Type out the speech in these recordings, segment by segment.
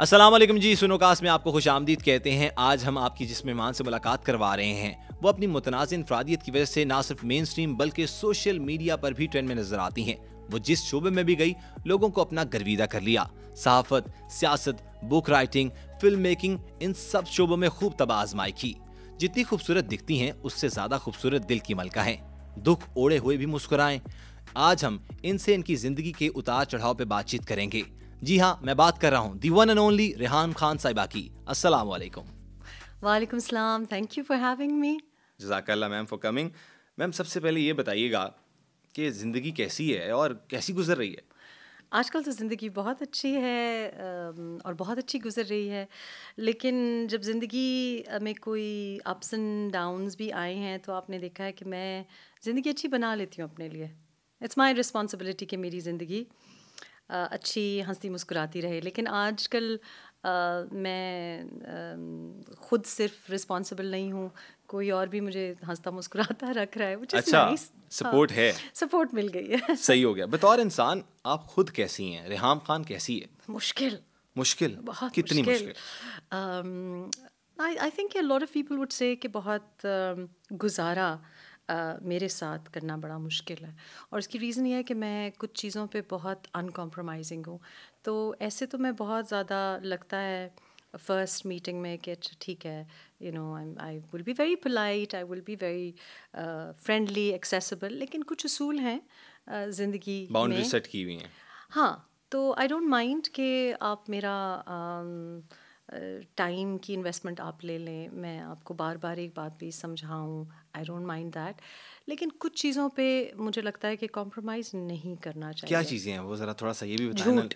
असलम जी सुनोकास में आपको खुश आमदीद कहते हैं आज हम आपकी जिस मेहमान से मुलाकात करवा रहे हैं वो अपनी मुतनाज़ इनफरादियत की वजह से ना सिर्फ मेन स्ट्रीम बल्कि सोशल मीडिया पर भी ट्रेंड में नजर आती हैं वो जिस शोबे में भी गई लोगों को अपना गर्विदा कर लिया सहाफत सियासत बुक राइटिंग फिल्म मेकिंग इन सब शोबों में खूब तबाह आजमाई की जितनी खूबसूरत दिखती हैं उससे ज़्यादा खूबसूरत दिल की मलका हैं दुख ओढ़े हुए भी मुस्कुराएं आज हम इनसे इनकी ज़िंदगी के उतार चढ़ाव पर बातचीत करेंगे जी हाँ मैं बात कर रहा हूँ the one and only Rehan Khan साहिबा की अस्सलाम वालेकुम वालेकुम सलाम thank you for having me जजाकल्ला मैम फॉर कमिंग मैम सबसे पहले ये बताइएगा कि ज़िंदगी कैसी है और कैसी गुजर रही है आजकल तो ज़िंदगी बहुत अच्छी है और बहुत अच्छी गुजर रही है लेकिन जब ज़िंदगी में कोई अप्स एंड डाउन्स भी आए हैं तो आपने देखा है कि मैं ज़िंदगी अच्छी बना लेती हूँ अपने लिए इट्स माई रिस्पॉन्सिबिलिटी कि मेरी ज़िंदगी अच्छी हंसती मुस्कुराती रहे लेकिन आजकल मैं खुद सिर्फ रिस्पॉन्सिबल नहीं हूँ कोई और भी मुझे हंसता मुस्कुराता रख रहा है मुझे अच्छा सपोर्ट हाँ, है सपोर्ट मिल गई है सही हो गया बतौर इंसान आप खुद कैसी हैं रेहाम खान कैसी है मुश्किल मुश्किल बहुत कितनी मुश्किल I think lot of people would say कि बहुत गुजारा मेरे साथ करना बड़ा मुश्किल है और इसकी रीज़न ये है कि मैं कुछ चीज़ों पे बहुत अनकम्प्रोमाइजिंग हूँ तो ऐसे तो मैं बहुत ज़्यादा लगता है फर्स्ट मीटिंग में कि अच्छा ठीक है you know I I will be very polite I will be very friendly accessible लेकिन कुछ असूल हैं ज़िंदगी बाउंड्री सेट की हुई हैं हाँ तो आई डोंट माइंड कि आप मेरा टाइम की इन्वेस्टमेंट आप ले लें मैं आपको बार बार एक बात भी समझाऊं आई डोंट माइंड दैट लेकिन कुछ चीज़ों पे मुझे लगता है कि कॉम्प्रोमाइज़ नहीं करना चाहिए क्या चीज़ें हैं वो ज़रा थोड़ा सा ये भी बताएं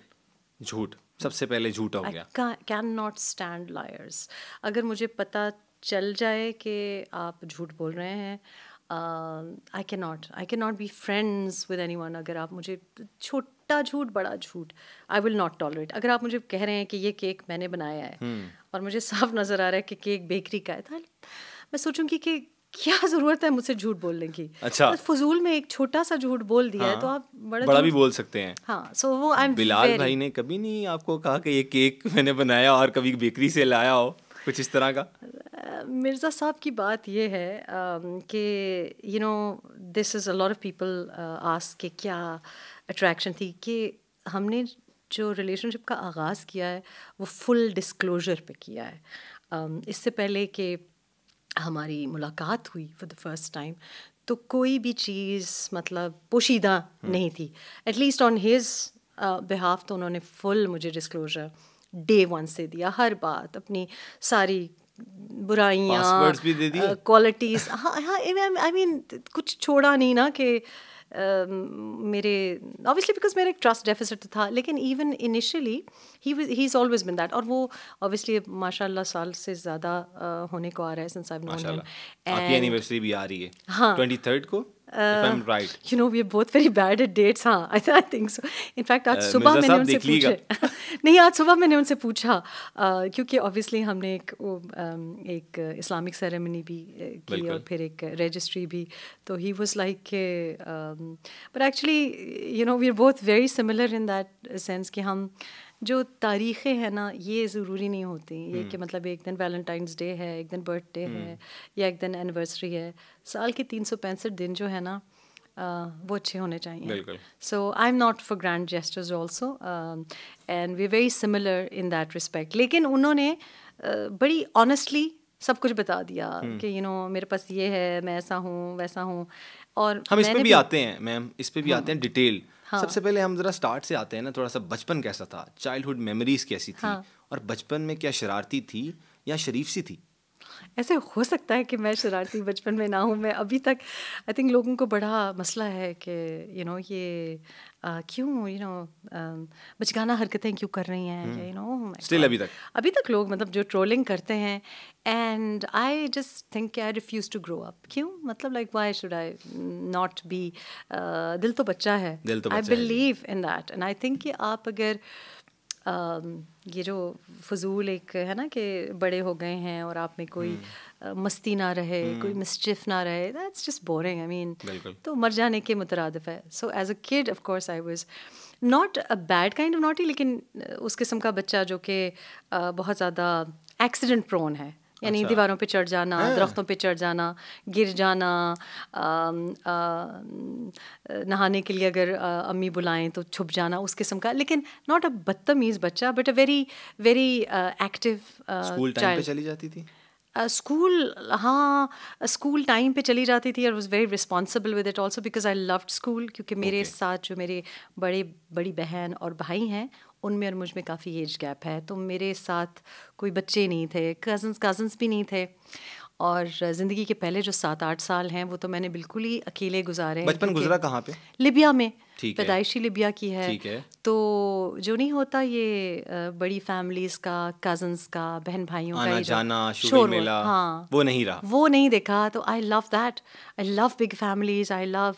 झूठ सबसे पहले झूठा हो गया कैन नॉट स्टैंड लायर्स अगर मुझे पता चल जाए कि आप झूठ बोल रहे हैं आई can not I can not be friends with anyone अगर आप मुझे छोटा झूठ बड़ा झूठ आई विल नॉट टॉलरेट अगर आप मुझे कह रहे हैं कि ये केक मैंने बनाया है hmm. और मुझे साफ नज़र आ रहा है कि केक बेकरी का है था तो मैं सोचूंगी कि क्या जरूरत है मुझसे झूठ बोलने की अच्छा तो फजूल में एक छोटा सा झूठ बोल दिया हाँ, है तो हाँ। आप बड़ा, बड़ा भी बोल सकते हैं हाँ so वो बिलाल भाई ने कभी नहीं आपको कहा कि ये केक मैंने बनाया और कभी बेकरी से लाया हो कुछ इस तरह का मिर्ज़ा साहब की बात यह है um, कि you know this is a lot of people ask के क्या अट्रैक्शन थी कि हमने जो रिलेशनशिप का आगाज़ किया है वो फुल डिस्क्लोजर पे किया है um, इससे पहले कि हमारी मुलाकात हुई फॉर द फर्स्ट टाइम तो कोई भी चीज़ मतलब पोशीदा hmm. नहीं थी एटलीस्ट ऑन हिज बिहाफ तो उन्होंने फुल मुझे डिस्क्लोजर डे वन से दिया हर बात अपनी सारी बुराइयाँ क्वालिटीज़ हाँ हाँ आई मीन कुछ छोड़ा नहीं ना कि मेरे ऑब्वियसली बिकॉज मेरा एक ट्रस्ट डेफिसिट था लेकिन even initially he is always been that और वो ऑब्वियसली माशाल्लाह साल से ज़्यादा होने को आ रहा है सिंस आई नोन एनिवर्सरी भी आ रही है हाँ ट्वेंटी थर्ड को I'm uh, right. You know, we are both very bad at dates, huh? I, I think so. In fact, आज uh, सुबह मैंने उनसे पूछा नहीं आज सुबह मैंने उनसे पूछा क्योंकि obviously हमने एक um, एक इस्लामिक सेरेमनी भी की और फिर एक रजिस्ट्री भी तो he was like um, but actually you know we are both very similar in that sense कि हम uh, जो तारीखें हैं ना ये ज़रूरी नहीं होती ये कि हम्म। मतलब एक दिन वैलेंटाइंस डे है एक दिन बर्थडे है हम्म। या एक दिन एनिवर्सरी है साल के तीन सौ पैंसठ दिन जो है ना वो अच्छे होने चाहिए so I am not for grand gestures also and we very similar in that respect लेकिन उन्होंने बड़ी ऑनेस्टली सब कुछ बता दिया हम्म। कि यू you नो know, मेरे पास ये है मैं ऐसा हूँ वैसा हूँ और हम इस पे भी, भी आते हैं मैम इस पे भी हाँ। आते हैं डिटेल हाँ. सबसे पहले हम जरा स्टार्ट से आते हैं ना थोड़ा सा बचपन कैसा था चाइल्डहुड मेमोरीज कैसी थी हाँ. और बचपन में क्या शरारती थी या शरीफ सी थी ऐसे हो सकता है कि मैं शरारती बचपन में ना हूँ मैं अभी तक आई थिंक लोगों को बड़ा मसला है कि यू नो ये क्यों यू नो बचगाना हरकतें क्यों कर रही हैं यू नो स्टिल अभी तक अभी तक लोग मतलब जो ट्रोलिंग करते हैं and I just think I refuse to grow up क्यों मतलब like why should I not be दिल तो बच्चा है I believe in that and I think कि आप अगर uh, ये जो फजूल एक है ना कि बड़े हो गए हैं और आप में कोई हम्म। मस्ती ना रहे हम्म। कोई मिसचिफ ना रहे that's just boring I mean तो मर जाने के मुतरदफ है so as a kid of course I was not a bad kind of ही लेकिन उस किस्म का बच्चा जो कि बहुत ज़्यादा एक्सीडेंट प्रोन है यानी अच्छा। दीवारों पे चढ़ जाना हाँ। दरख्तों पे चढ़ जाना गिर जाना आ, आ, नहाने के लिए अगर आ, अम्मी बुलाएं तो छुप जाना उस किस्म का लेकिन नॉट अ बदतमीज़ बच्चा but a very very active child चली जाती थी स्कूल uh, हाँ स्कूल टाइम पे चली जाती थी और was very responsible with it also because I love school क्योंकि मेरे okay. साथ जो मेरे बड़े बड़ी बहन और भाई हैं उनमें और मुझ में काफ़ी एज गैप है तो मेरे साथ कोई बच्चे नहीं थे कज़न्स कज़न्स भी नहीं थे और ज़िंदगी के पहले जो सात आठ साल हैं वो तो मैंने बिल्कुल ही अकेले गुजारे हैं बचपन गुजरा कहाँ पे लिबिया में पैदाइशी लिबिया की है ठीक है तो जो नहीं होता ये बड़ी फैमिलीज का कजन्स का बहन भाइयों का जाना शोर मेला हाँ वो नहीं रहा वो नहीं देखा तो I love that I love big families I love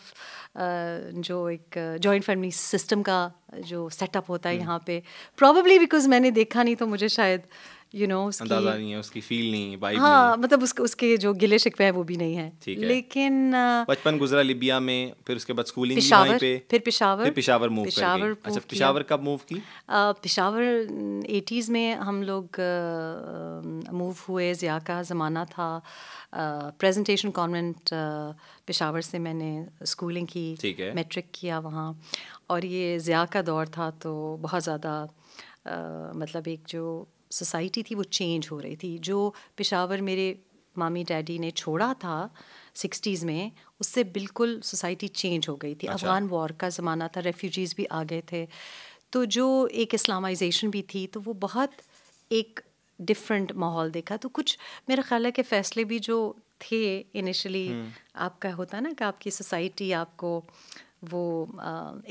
जो एक जॉइंट फैमिली सिस्टम का जो सेटअप होता है हम्म। यहाँ पे प्रॉबली बिकॉज मैंने देखा नहीं तो मुझे शायद यू नो अंदाजा नहीं है उसकी फील नहीं है हाँ मतलब उसके उसके जो गिले शिकवे हैं वो भी नहीं है ठीक है लेकिन बचपन गुजरा लिबिया में फिर उसके बाद स्कूलिंग पिशावर पे फिर पिशावर फिर पिशावर मूव पिशावर अच्छा पिशावर कब मूव की पिशावर एटीज़ में हम लोग मूव हुए ज़िया का ज़माना था प्रेजेंटेशन कॉन्वेंट पेशावर से मैंने स्कूलिंग की मैट्रिक किया वहाँ और ये ज़िया का दौर था तो बहुत ज़्यादा मतलब एक जो सोसाइटी थी वो चेंज हो रही थी जो पेशावर मेरे मामी डैडी ने छोड़ा था सिक्सटीज़ में उससे बिल्कुल सोसाइटी चेंज हो गई थी अच्छा। वॉर का ज़माना था रेफ्यूजीज़ भी आ गए थे तो जो एक इस्लामाइजेशन भी थी तो वो बहुत एक डिफरेंट माहौल देखा तो कुछ मेरा ख्याल है कि फ़ैसले भी जो थे इनिशली हम्म। आपका होता ना कि आपकी सोसाइटी आपको वो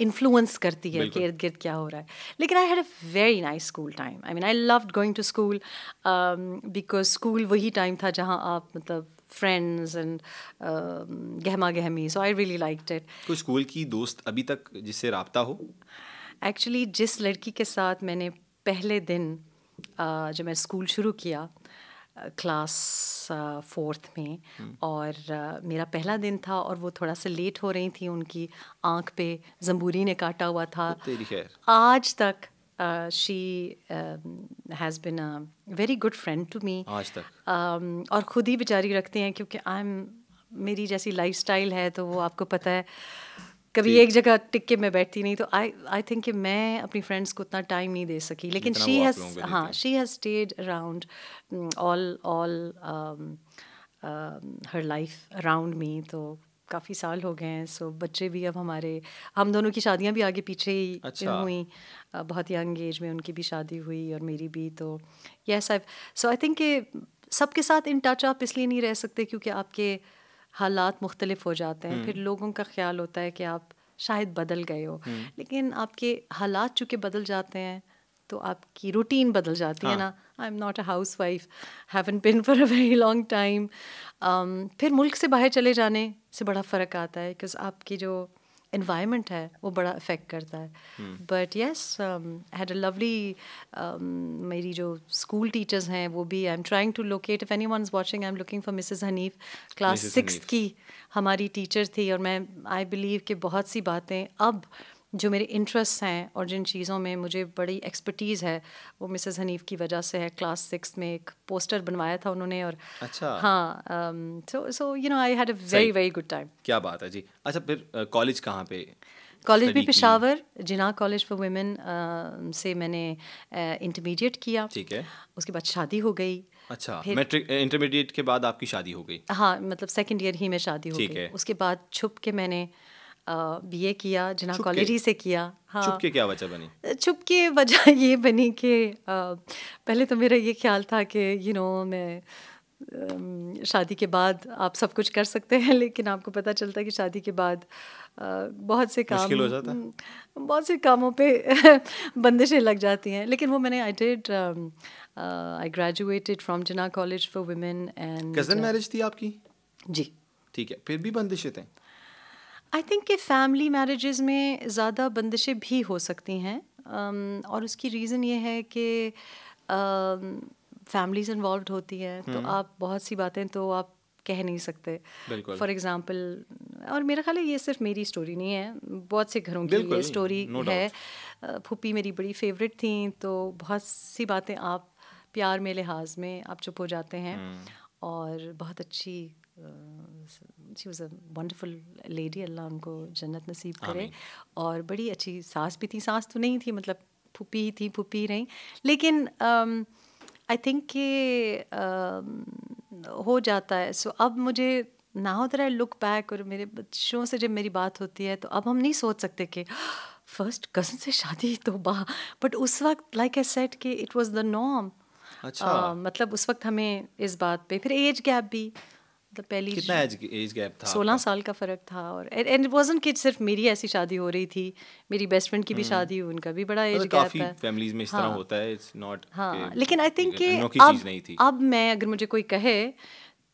इन्फ्लुएंस uh, करती है कि इर्द गिर्द क्या हो रहा है लेकिन I had a very nice school time I mean I love going to school because school वही टाइम था जहाँ आप मतलब फ्रेंड्स एंड गहमा गहमी so I really like it कोई स्कूल की दोस्त अभी तक जिससे रबता हो एक्चुअली जिस लड़की के साथ मैंने पहले दिन uh, जब मैं स्कूल शुरू किया क्लास फोर्थ में हम्म। और मेरा पहला दिन था और वो थोड़ा सा लेट हो रही थी उनकी आंख पे जम्बूरी ने काटा हुआ था तो आज तक she has been a very good friend to me आज तक और ख़ुद ही बेचारी रखते हैं क्योंकि आई एम मेरी जैसी लाइफ है तो वो आपको पता है कभी एक जगह टिक के मैं बैठती नहीं तो आई आई थिंक कि मैं अपनी फ्रेंड्स को उतना टाइम नहीं दे सकी लेकिन शी हैज़ हाँ she has stayed around all all her life around me तो काफ़ी साल हो गए हैं सो बच्चे भी अब हमारे हम दोनों की शादियाँ भी आगे पीछे ही अच्छा। हुई बहुत यंग एज में उनकी भी शादी हुई और मेरी भी तो yes I so I think कि सबके साथ इन टच आप इसलिए नहीं रह सकते क्योंकि आपके हालात मुख्तलिफ हो जाते हैं फिर हम्म। लोगों का ख्याल होता है कि आप शायद बदल गए हो हम्म। लेकिन आपके हालात चूँकि बदल जाते हैं तो आपकी रूटीन बदल जाती हाँ. है ना I am not a housewife haven't been for a very long time फिर मुल्क से बाहर चले जाने से बड़ा फ़र्क आता है बिकॉज आपकी जो इन्वायरमेंट है वो बड़ा अफेक्ट करता है but yes had a lovely मेरी जो स्कूल टीचर्स हैं वो भी I am trying to locate if anyone is watching I am looking for Mrs Hanif class six की हमारी टीचर थी और मैं आई बिलीव कि बहुत सी बातें अब जो मेरे इंटरेस्ट हैं और जिन चीज़ों में मुझे बड़ी एक्सपर्टीज़ है वो मिसेस हनीफ की वजह से है क्लास सिक्स में एक पोस्टर बनवाया था उन्होंने और अच्छा हाँ so so you know I had a very very good time क्या बात है जी अच्छा फिर कॉलेज uh, कहाँ पे कॉलेज भी Peshawar Jinnah college for women से मैंने इंटरमीडिएट uh, किया ठीक है उसके बाद शादी हो गई अच्छा मैट्रिक इंटरमीडिएट के बाद आपकी शादी हो गई हाँ मतलब सेकंड ईयर ही में शादी हो गई उसके बाद छुप के मैंने uh, बी ए किया जिना कॉलेज ही से किया हाँ छुप के क्या वजह बनी छुप के वजह ये बनी कि पहले तो मेरा ये ख्याल था कि यू नो मैं शादी के बाद आप सब कुछ कर सकते हैं लेकिन आपको पता चलता है कि शादी के बाद बहुत से काम हो जाता है बहुत से कामों पे बंदिशें लग जाती हैं लेकिन वो मैंने I did I graduated from Jinnah college for women and cousin marriage थी आपकी जी ठीक है फिर भी बंदिशें थे आई थिंक कि फैमिली मैरिजेज़ में ज़्यादा बंदिशें भी हो सकती हैं um, और उसकी रीज़न ये है कि फैमिलीज uh, इन्वॉल्व होती हैं तो हम्म। आप बहुत सी बातें तो आप कह नहीं सकते फॉर एग्ज़ाम्पल और मेरा ख्याल है ये सिर्फ मेरी स्टोरी नहीं है बहुत से घरों की ये स्टोरी no है फूपी मेरी बड़ी फेवरेट थी तो बहुत सी बातें आप प्यार में लिहाज में आप चुप हो जाते हैं हम्म। और बहुत अच्छी she was a wonderful lady अल्लाह उनको जन्नत नसीब करे और बड़ी अच्छी सांस भी थी सांस तो नहीं थी मतलब फूपी ही थी फूपी ही रहीं लेकिन आई um, थिंक कि um, हो जाता है सो so, अब मुझे ना रहा है लुक बैक और मेरे बच्चों से जब मेरी बात होती है तो अब हम नहीं सोच सकते कि फर्स्ट कज़न से शादी तो बा बट उस वक्त लाइक ए सेट कि इट वॉज़ द नॉम अच्छा uh, मतलब उस वक्त हमें इस बात पे फिर एज गैप भी पहली कितना एज गैप था सोलह साल का फ़र्क था और एंड इट वाजंट कि सिर्फ मेरी ऐसी शादी हो रही थी मेरी बेस्ट फ्रेंड की भी हम्म। शादी हुई उनका भी बड़ा एज मतलब गैप है फैमिलीज में इस तरह हाँ। होता है इट्स नॉट हाँ लेकिन आई थिंक कि अब अब मैं अगर मुझे कोई कहे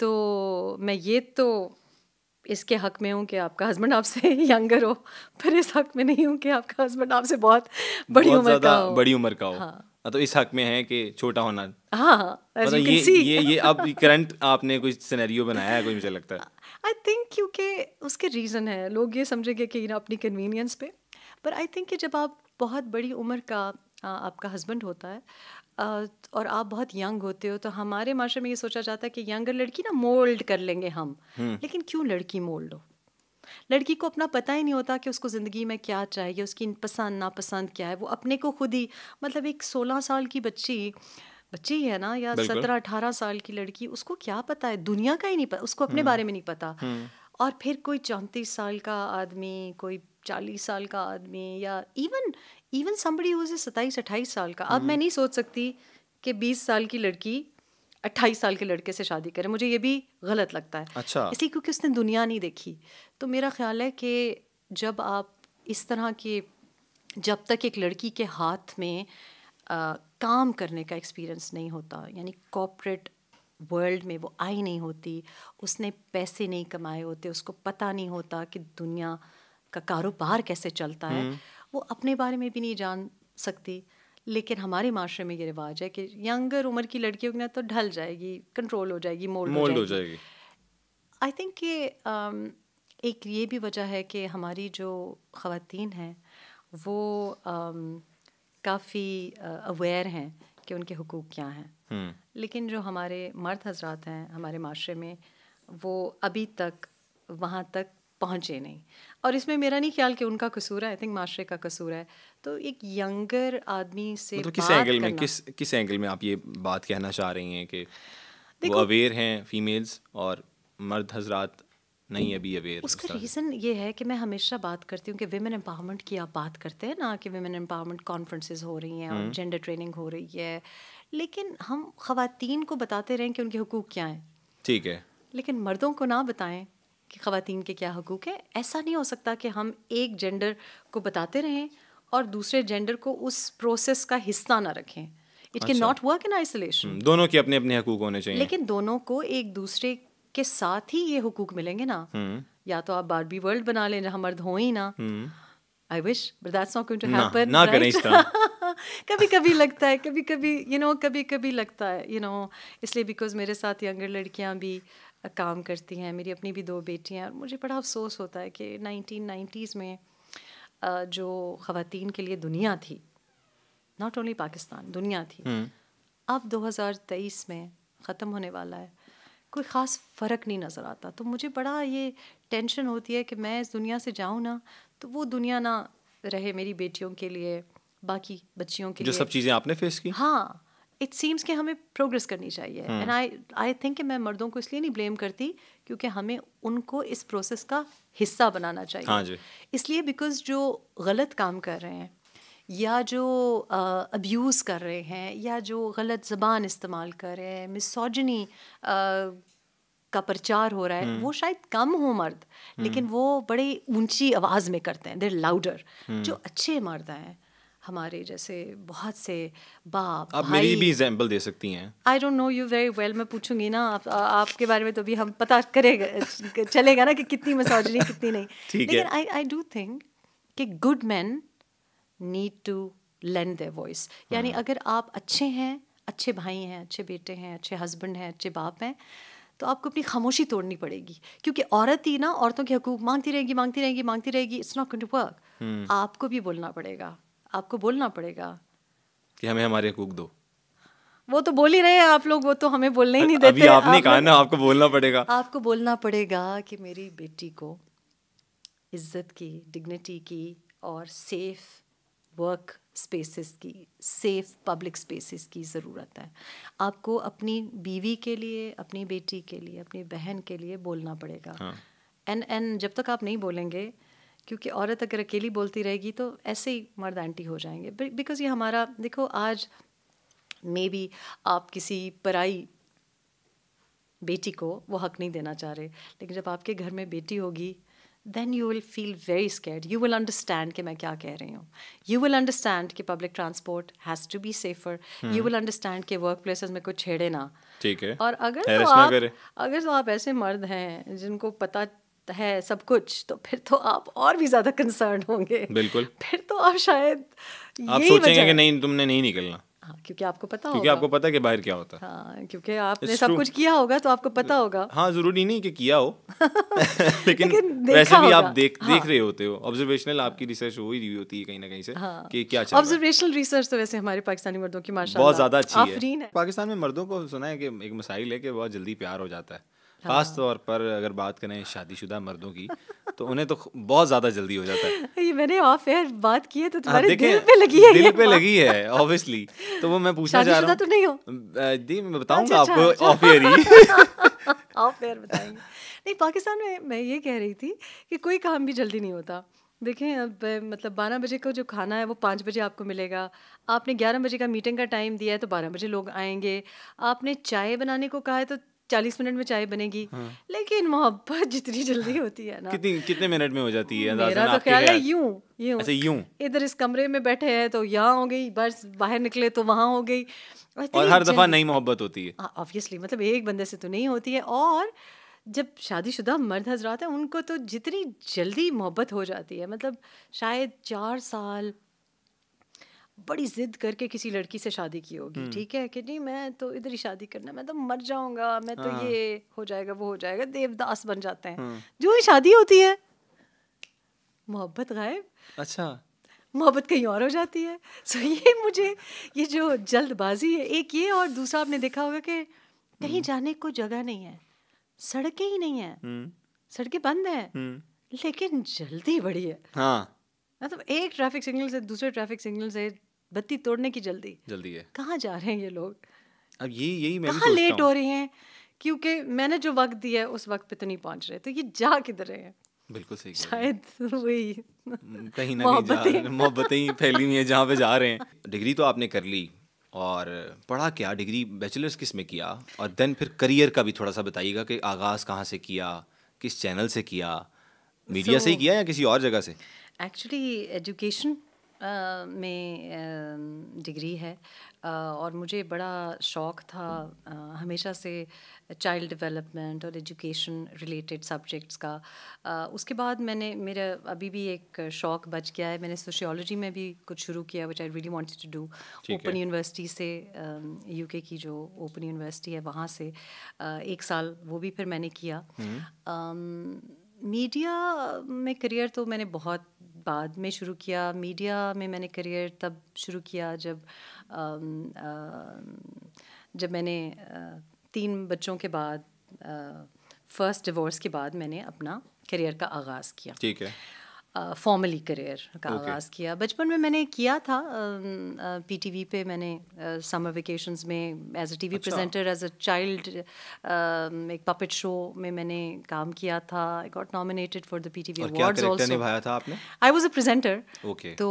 तो मैं ये तो इसके हक में हूँ कि आपका हस्बैंड आपसे यंगर हो पर इस हक में नहीं हूँ कि आपका हस्बैंड आपसे बहुत बड़ी उम्र का हो बड़ी उम्र का हो हाँ मतलब इस हक में है कि छोटा होना हाँ, हाँ मतलब ये, ये ये अब करंट आपने कुछ सिनेरियो बनाया है कोई मुझे लगता है आई थिंक क्योंकि उसके रीज़न है लोग ये समझेंगे कि ना अपनी कन्वीनियंस पे पर आई थिंक कि जब आप बहुत बड़ी उम्र का आ, आपका हस्बैंड होता है आ, और आप बहुत यंग होते हो तो हमारे माशरे में ये सोचा जाता है कि यंगर लड़की ना मोल्ड कर लेंगे हम हम्म। लेकिन क्यों लड़की मोल्ड हो लड़की को अपना पता ही नहीं होता कि उसको ज़िंदगी में क्या चाहिए उसकी पसंद नापसंद क्या है वो अपने को खुद ही मतलब एक सोलह साल की बच्ची बच्ची है ना या सत्रह अठारह साल की लड़की उसको क्या पता है दुनिया का ही नहीं पता उसको अपने हम्म। बारे में नहीं पता हम्म। और फिर कोई चौंतीस साल का आदमी कोई चालीस साल का आदमी या इवन इवन समबड़ी जाए सत्ताईस अट्ठाईस साल का अब मैं हम्म। नहीं सोच सकती कि बीस साल की लड़की अट्ठाईस साल के लड़के से शादी करे मुझे ये भी गलत लगता है अच्छा इसलिए क्योंकि उसने दुनिया नहीं देखी तो मेरा ख्याल है कि जब आप इस तरह के जब तक एक लड़की के हाथ में आ, काम करने का एक्सपीरियंस नहीं होता यानी कॉपरेट वर्ल्ड में वो आई नहीं होती उसने पैसे नहीं कमाए होते उसको पता नहीं होता कि दुनिया का कारोबार कैसे चलता है हम्म। वो अपने बारे में भी नहीं जान सकती लेकिन हमारे माशरे में ये रिवाज है कि यंगर उम्र की लड़कियों के ना तो ढल जाएगी कंट्रोल हो जाएगी मोल्ड हो जाएगी आई थिंक कि um, एक ये भी वजह है कि हमारी जो ख़वातीन हैं वो um, काफ़ी अवेयर uh, हैं कि उनके हकूक़ क्या हैं हम्म। लेकिन जो हमारे मर्द हजरात हैं हमारे माशरे में वो अभी तक वहाँ तक पहुँचे नहीं और इसमें मेरा नहीं ख्याल कि उनका कसूर है आई थिंक माशरे का कसूर है तो एक यंगर आदमी से मतलब किस एंगल में किस किस एंगल में आप ये बात कहना चाह रही हैं कि वो अवेयर हैं फीमेल्स और मर्द हजरात नहीं अभी अवेयर उसका रीज़न ये है कि मैं हमेशा बात करती हूँ कि वेमेन एम्पावरमेंट की आप बात करते हैं ना कि वेमेन एम्पावरमेंट कॉन्फ्रेंस हो रही हैं और जेंडर हम्म। ट्रेनिंग हो रही है लेकिन हम खातन को बताते रहें कि उनके हकूक़ क्या हैं ठीक है लेकिन मर्दों को ना बताएं कि ख़वातीन के क्या हकूक़ हैं ऐसा नहीं हो सकता कि हम एक जेंडर को बताते रहें और दूसरे जेंडर को उस प्रोसेस का हिस्सा ना रखें it can not work in isolation दोनों के अपने अपने हकूक होने चाहिए लेकिन दोनों को एक दूसरे के साथ ही ये हकूक मिलेंगे ना हम्म। या तो आप बारबी वर्ल्ड बना लें जहाँ मर्द हो ही ना I wish but that's not going to happen ना करें इस कभी कभी लगता है कभी कभी यू नो कभी कभी लगता है यू नो इसलिए बिकॉज मेरे साथ यंगर लड़कियाँ भी uh, काम करती हैं मेरी अपनी भी दो हैं और मुझे बड़ा अफसोस होता है कि नाइनटीन नाइन्टीज़ में जो ख़वान के लिए दुनिया थी नॉट ओनली पाकिस्तान दुनिया थी हम्म। अब 2023 में ख़त्म होने वाला है कोई ख़ास फ़र्क नहीं नज़र आता तो मुझे बड़ा ये टेंशन होती है कि मैं इस दुनिया से जाऊँ ना तो वो दुनिया ना रहे मेरी बेटियों के लिए बाकी बच्चियों के जो लिए सब चीज़ें आपने फेस की हाँ इट सीम्स कि हमें प्रोग्रेस करनी चाहिए एंड आई आई थिंक मैं मर्दों को इसलिए नहीं ब्लेम करती क्योंकि हमें उनको इस प्रोसेस का हिस्सा बनाना चाहिए हाँ इसलिए बिकॉज जो गलत काम कर रहे हैं या जो अब्यूज़ कर रहे हैं या जो गलत ज़बान इस्तेमाल कर रहे हैं मिसोजनी का प्रचार हो रहा है hmm. वो शायद कम हो मर्द hmm. लेकिन वो बड़े ऊंची आवाज़ में करते हैं देर लाउडर hmm. जो अच्छे मर्द हैं हमारे जैसे बहुत से बाप आप भाई, मेरी भी एग्जांपल दे सकती हैं I don't know you very well मैं पूछूंगी ना आप, आ, आपके बारे में तो भी हम पता करेगा चलेगा ना कि कितनी मसाजरी कितनी नहीं लेकिन आई आई डू थिंक कि good man need to lend their voice यानी हाँ। अगर आप अच्छे हैं अच्छे भाई हैं अच्छे बेटे हैं अच्छे हस्बैंड हैं अच्छे बाप हैं तो आपको अपनी खामोशी तोड़नी पड़ेगी क्योंकि औरत ही ना औरतों के हकूक मांगती रहेगी मांगती रहेगी मांगती रहेगी it's not going to work आपको भी बोलना पड़ेगा आपको बोलना पड़ेगा कि हमें हमारे हकूक दो वो तो बोल ही रहे हैं आप लोग वो तो हमें बोलने ही नहीं देते अभी आपने कहा ना आपको बोलना पड़ेगा आपको बोलना पड़ेगा कि मेरी बेटी को इज्जत की डिग्निटी की और सेफ़ वर्क स्पेसेस की सेफ पब्लिक स्पेसेस की ज़रूरत है आपको अपनी बीवी के लिए अपनी बेटी के लिए अपनी बहन के लिए बोलना पड़ेगा एंड हाँ. एंड जब तक आप नहीं बोलेंगे क्योंकि औरत अगर अकेली बोलती रहेगी तो ऐसे ही मर्द एंटी हो जाएंगे बिकॉज ये हमारा देखो आज मे बी आप किसी पराई बेटी को वो हक नहीं देना चाह रहे लेकिन जब आपके घर में बेटी होगी then you will feel very scared you will understand कि मैं क्या कह रही हूँ यू विल अंडरस्टैंड कि public transport has to be safer you will understand कि वर्क प्लेसेस में कुछ छेड़े ना ठीक है और अगर तो आप अगर तो आप ऐसे मर्द हैं जिनको पता है सब कुछ तो फिर तो आप और भी ज्यादा कंसर्न होंगे बिल्कुल फिर तो आप शायद आप सोचेंगे कि नहीं तुमने नहीं निकलना हाँ, क्योंकि आपको पता क्योंकि आपको पता है कि बाहर क्या होता है हाँ, क्योंकि आपने सब कुछ किया होगा तो आपको पता होगा हाँ जरूरी नहीं कि किया हो लेकिन, लेकिन वैसे भी आप देख हाँ. देख रहे होते हो ऑब्जर्वेशनल आपकी रिसर्च हो ही रही होती है कहीं ना कहीं से हाँ. कि क्या ऑब्जर्वेशनल रिसर्च तो वैसे हमारे पाकिस्तानी मर्दों की माशा बहुत ज्यादा अच्छी है पाकिस्तान में मर्दों को सुना है कि एक मसाइल है कि बहुत जल्दी प्यार हो जाता है हाँ। खास तौर पर अगर बात करें शादीशुदा मर्दों की तो उन्हें तो बहुत ज्यादा जल्दी हो जाता है ये मैंने ऑफ एयर बात की है तो हाँ, तुम्हारे हाँ, दिल पे लगी है दिल पे लगी है ऑब्वियसली तो वो मैं पूछना चाह रहा हूँ तो नहीं हो जी मैं बताऊंगा अच्छा, आपको ऑफ अच्छा। एयर ही ऑफ एयर बताएंगे नहीं पाकिस्तान में मैं ये कह रही थी कि कोई काम भी जल्दी नहीं होता देखें अब मतलब बारह बजे का जो खाना है वो पाँच बजे आपको मिलेगा आपने ग्यारह बजे का मीटिंग का टाइम दिया है तो बारह बजे लोग आएंगे आपने चाय बनाने को कहा है तो चालीस मिनट में चाय बनेगी हाँ। लेकिन मोहब्बत जितनी जल्दी होती है ना कितनी कितने मिनट में हो जाती है मेरा तो ख्याल है यूं यूं ऐसे अच्छा, यूं इधर इस कमरे में बैठे हैं तो यहाँ हो गई बस बाहर निकले तो वहाँ हो गई और हर दफा नई मोहब्बत होती है ऑब्वियसली हाँ, मतलब एक बंदे से तो नहीं होती है और जब शादीशुदा मर्द हजरात हैं उनको तो जितनी जल्दी मोहब्बत हो जाती है मतलब शायद चार साल बड़ी जिद करके किसी लड़की से शादी की होगी हम्म। ठीक है कि नहीं मैं तो इधर ही शादी करना मैं तो मर जाऊंगा मैं तो हाँ। ये हो जाएगा वो हो जाएगा देवदास बन जाते हैं हाँ। जो ही शादी होती है मोहब्बत गायब अच्छा मोहब्बत कहीं और हो जाती है सो ये मुझे ये जो जल्दबाजी है एक ये और दूसरा आपने देखा होगा कि कहीं हम्म। जाने को जगह नहीं है सड़कें ही नहीं है हम्म। सड़कें बंद है लेकिन जल्दी बड़ी है हाँ मतलब एक ट्रैफिक सिग्नल से दूसरे ट्रैफिक सिग्नल से बत्ती तोड़ने की जल्दी जल्दी है कहाँ जा रहे हैं ये लोग अब ये यही मैं कहाँ लेट हो रहे हैं क्योंकि मैंने जो वक्त दिया है उस वक्त पे तो नहीं पहुंच रहे तो ये जा किधर रहे हैं बिल्कुल सही शायद वही हम्म, कहीं ना मोहब्बतें मोहब्बतें फैली हुई है जहाँ पे जा रहे हैं डिग्री तो आपने कर ली और पढ़ा क्या डिग्री बैचलर्स किस में किया और देन फिर करियर का भी थोड़ा सा बताइएगा कि आगाज़ कहाँ से किया किस चैनल से किया मीडिया so, से ही किया या किसी और जगह से एक्चुअली एजुकेशन में डिग्री है और मुझे बड़ा शौक़ था हमेशा से चाइल्ड डेवलपमेंट और एजुकेशन रिलेटेड सब्जेक्ट्स का उसके बाद मैंने मेरा अभी भी एक शौक़ बच गया है मैंने सोशियोलॉजी में भी कुछ शुरू किया which I really wanted to do open university से यूके की जो ओपन यूनिवर्सिटी है वहाँ से एक साल वो भी फिर मैंने किया मीडिया हम्म। में करियर तो मैंने बहुत बाद में शुरू किया मीडिया में मैंने करियर तब शुरू किया जब जब मैंने तीन बच्चों के बाद फर्स्ट डिवोर्स के बाद मैंने अपना करियर का आगाज़ किया ठीक है फॉर्मली करियर का आगाज़ किया बचपन में मैंने किया था पी टी वी पे मैंने समर वेकेशंस में एज अच्छा। A T V presenter as a child एक पपिट शो में मैंने काम किया था I got nominated for the T V also निभाया था आपने आई वॉज तो, अ प्रजेंटर तो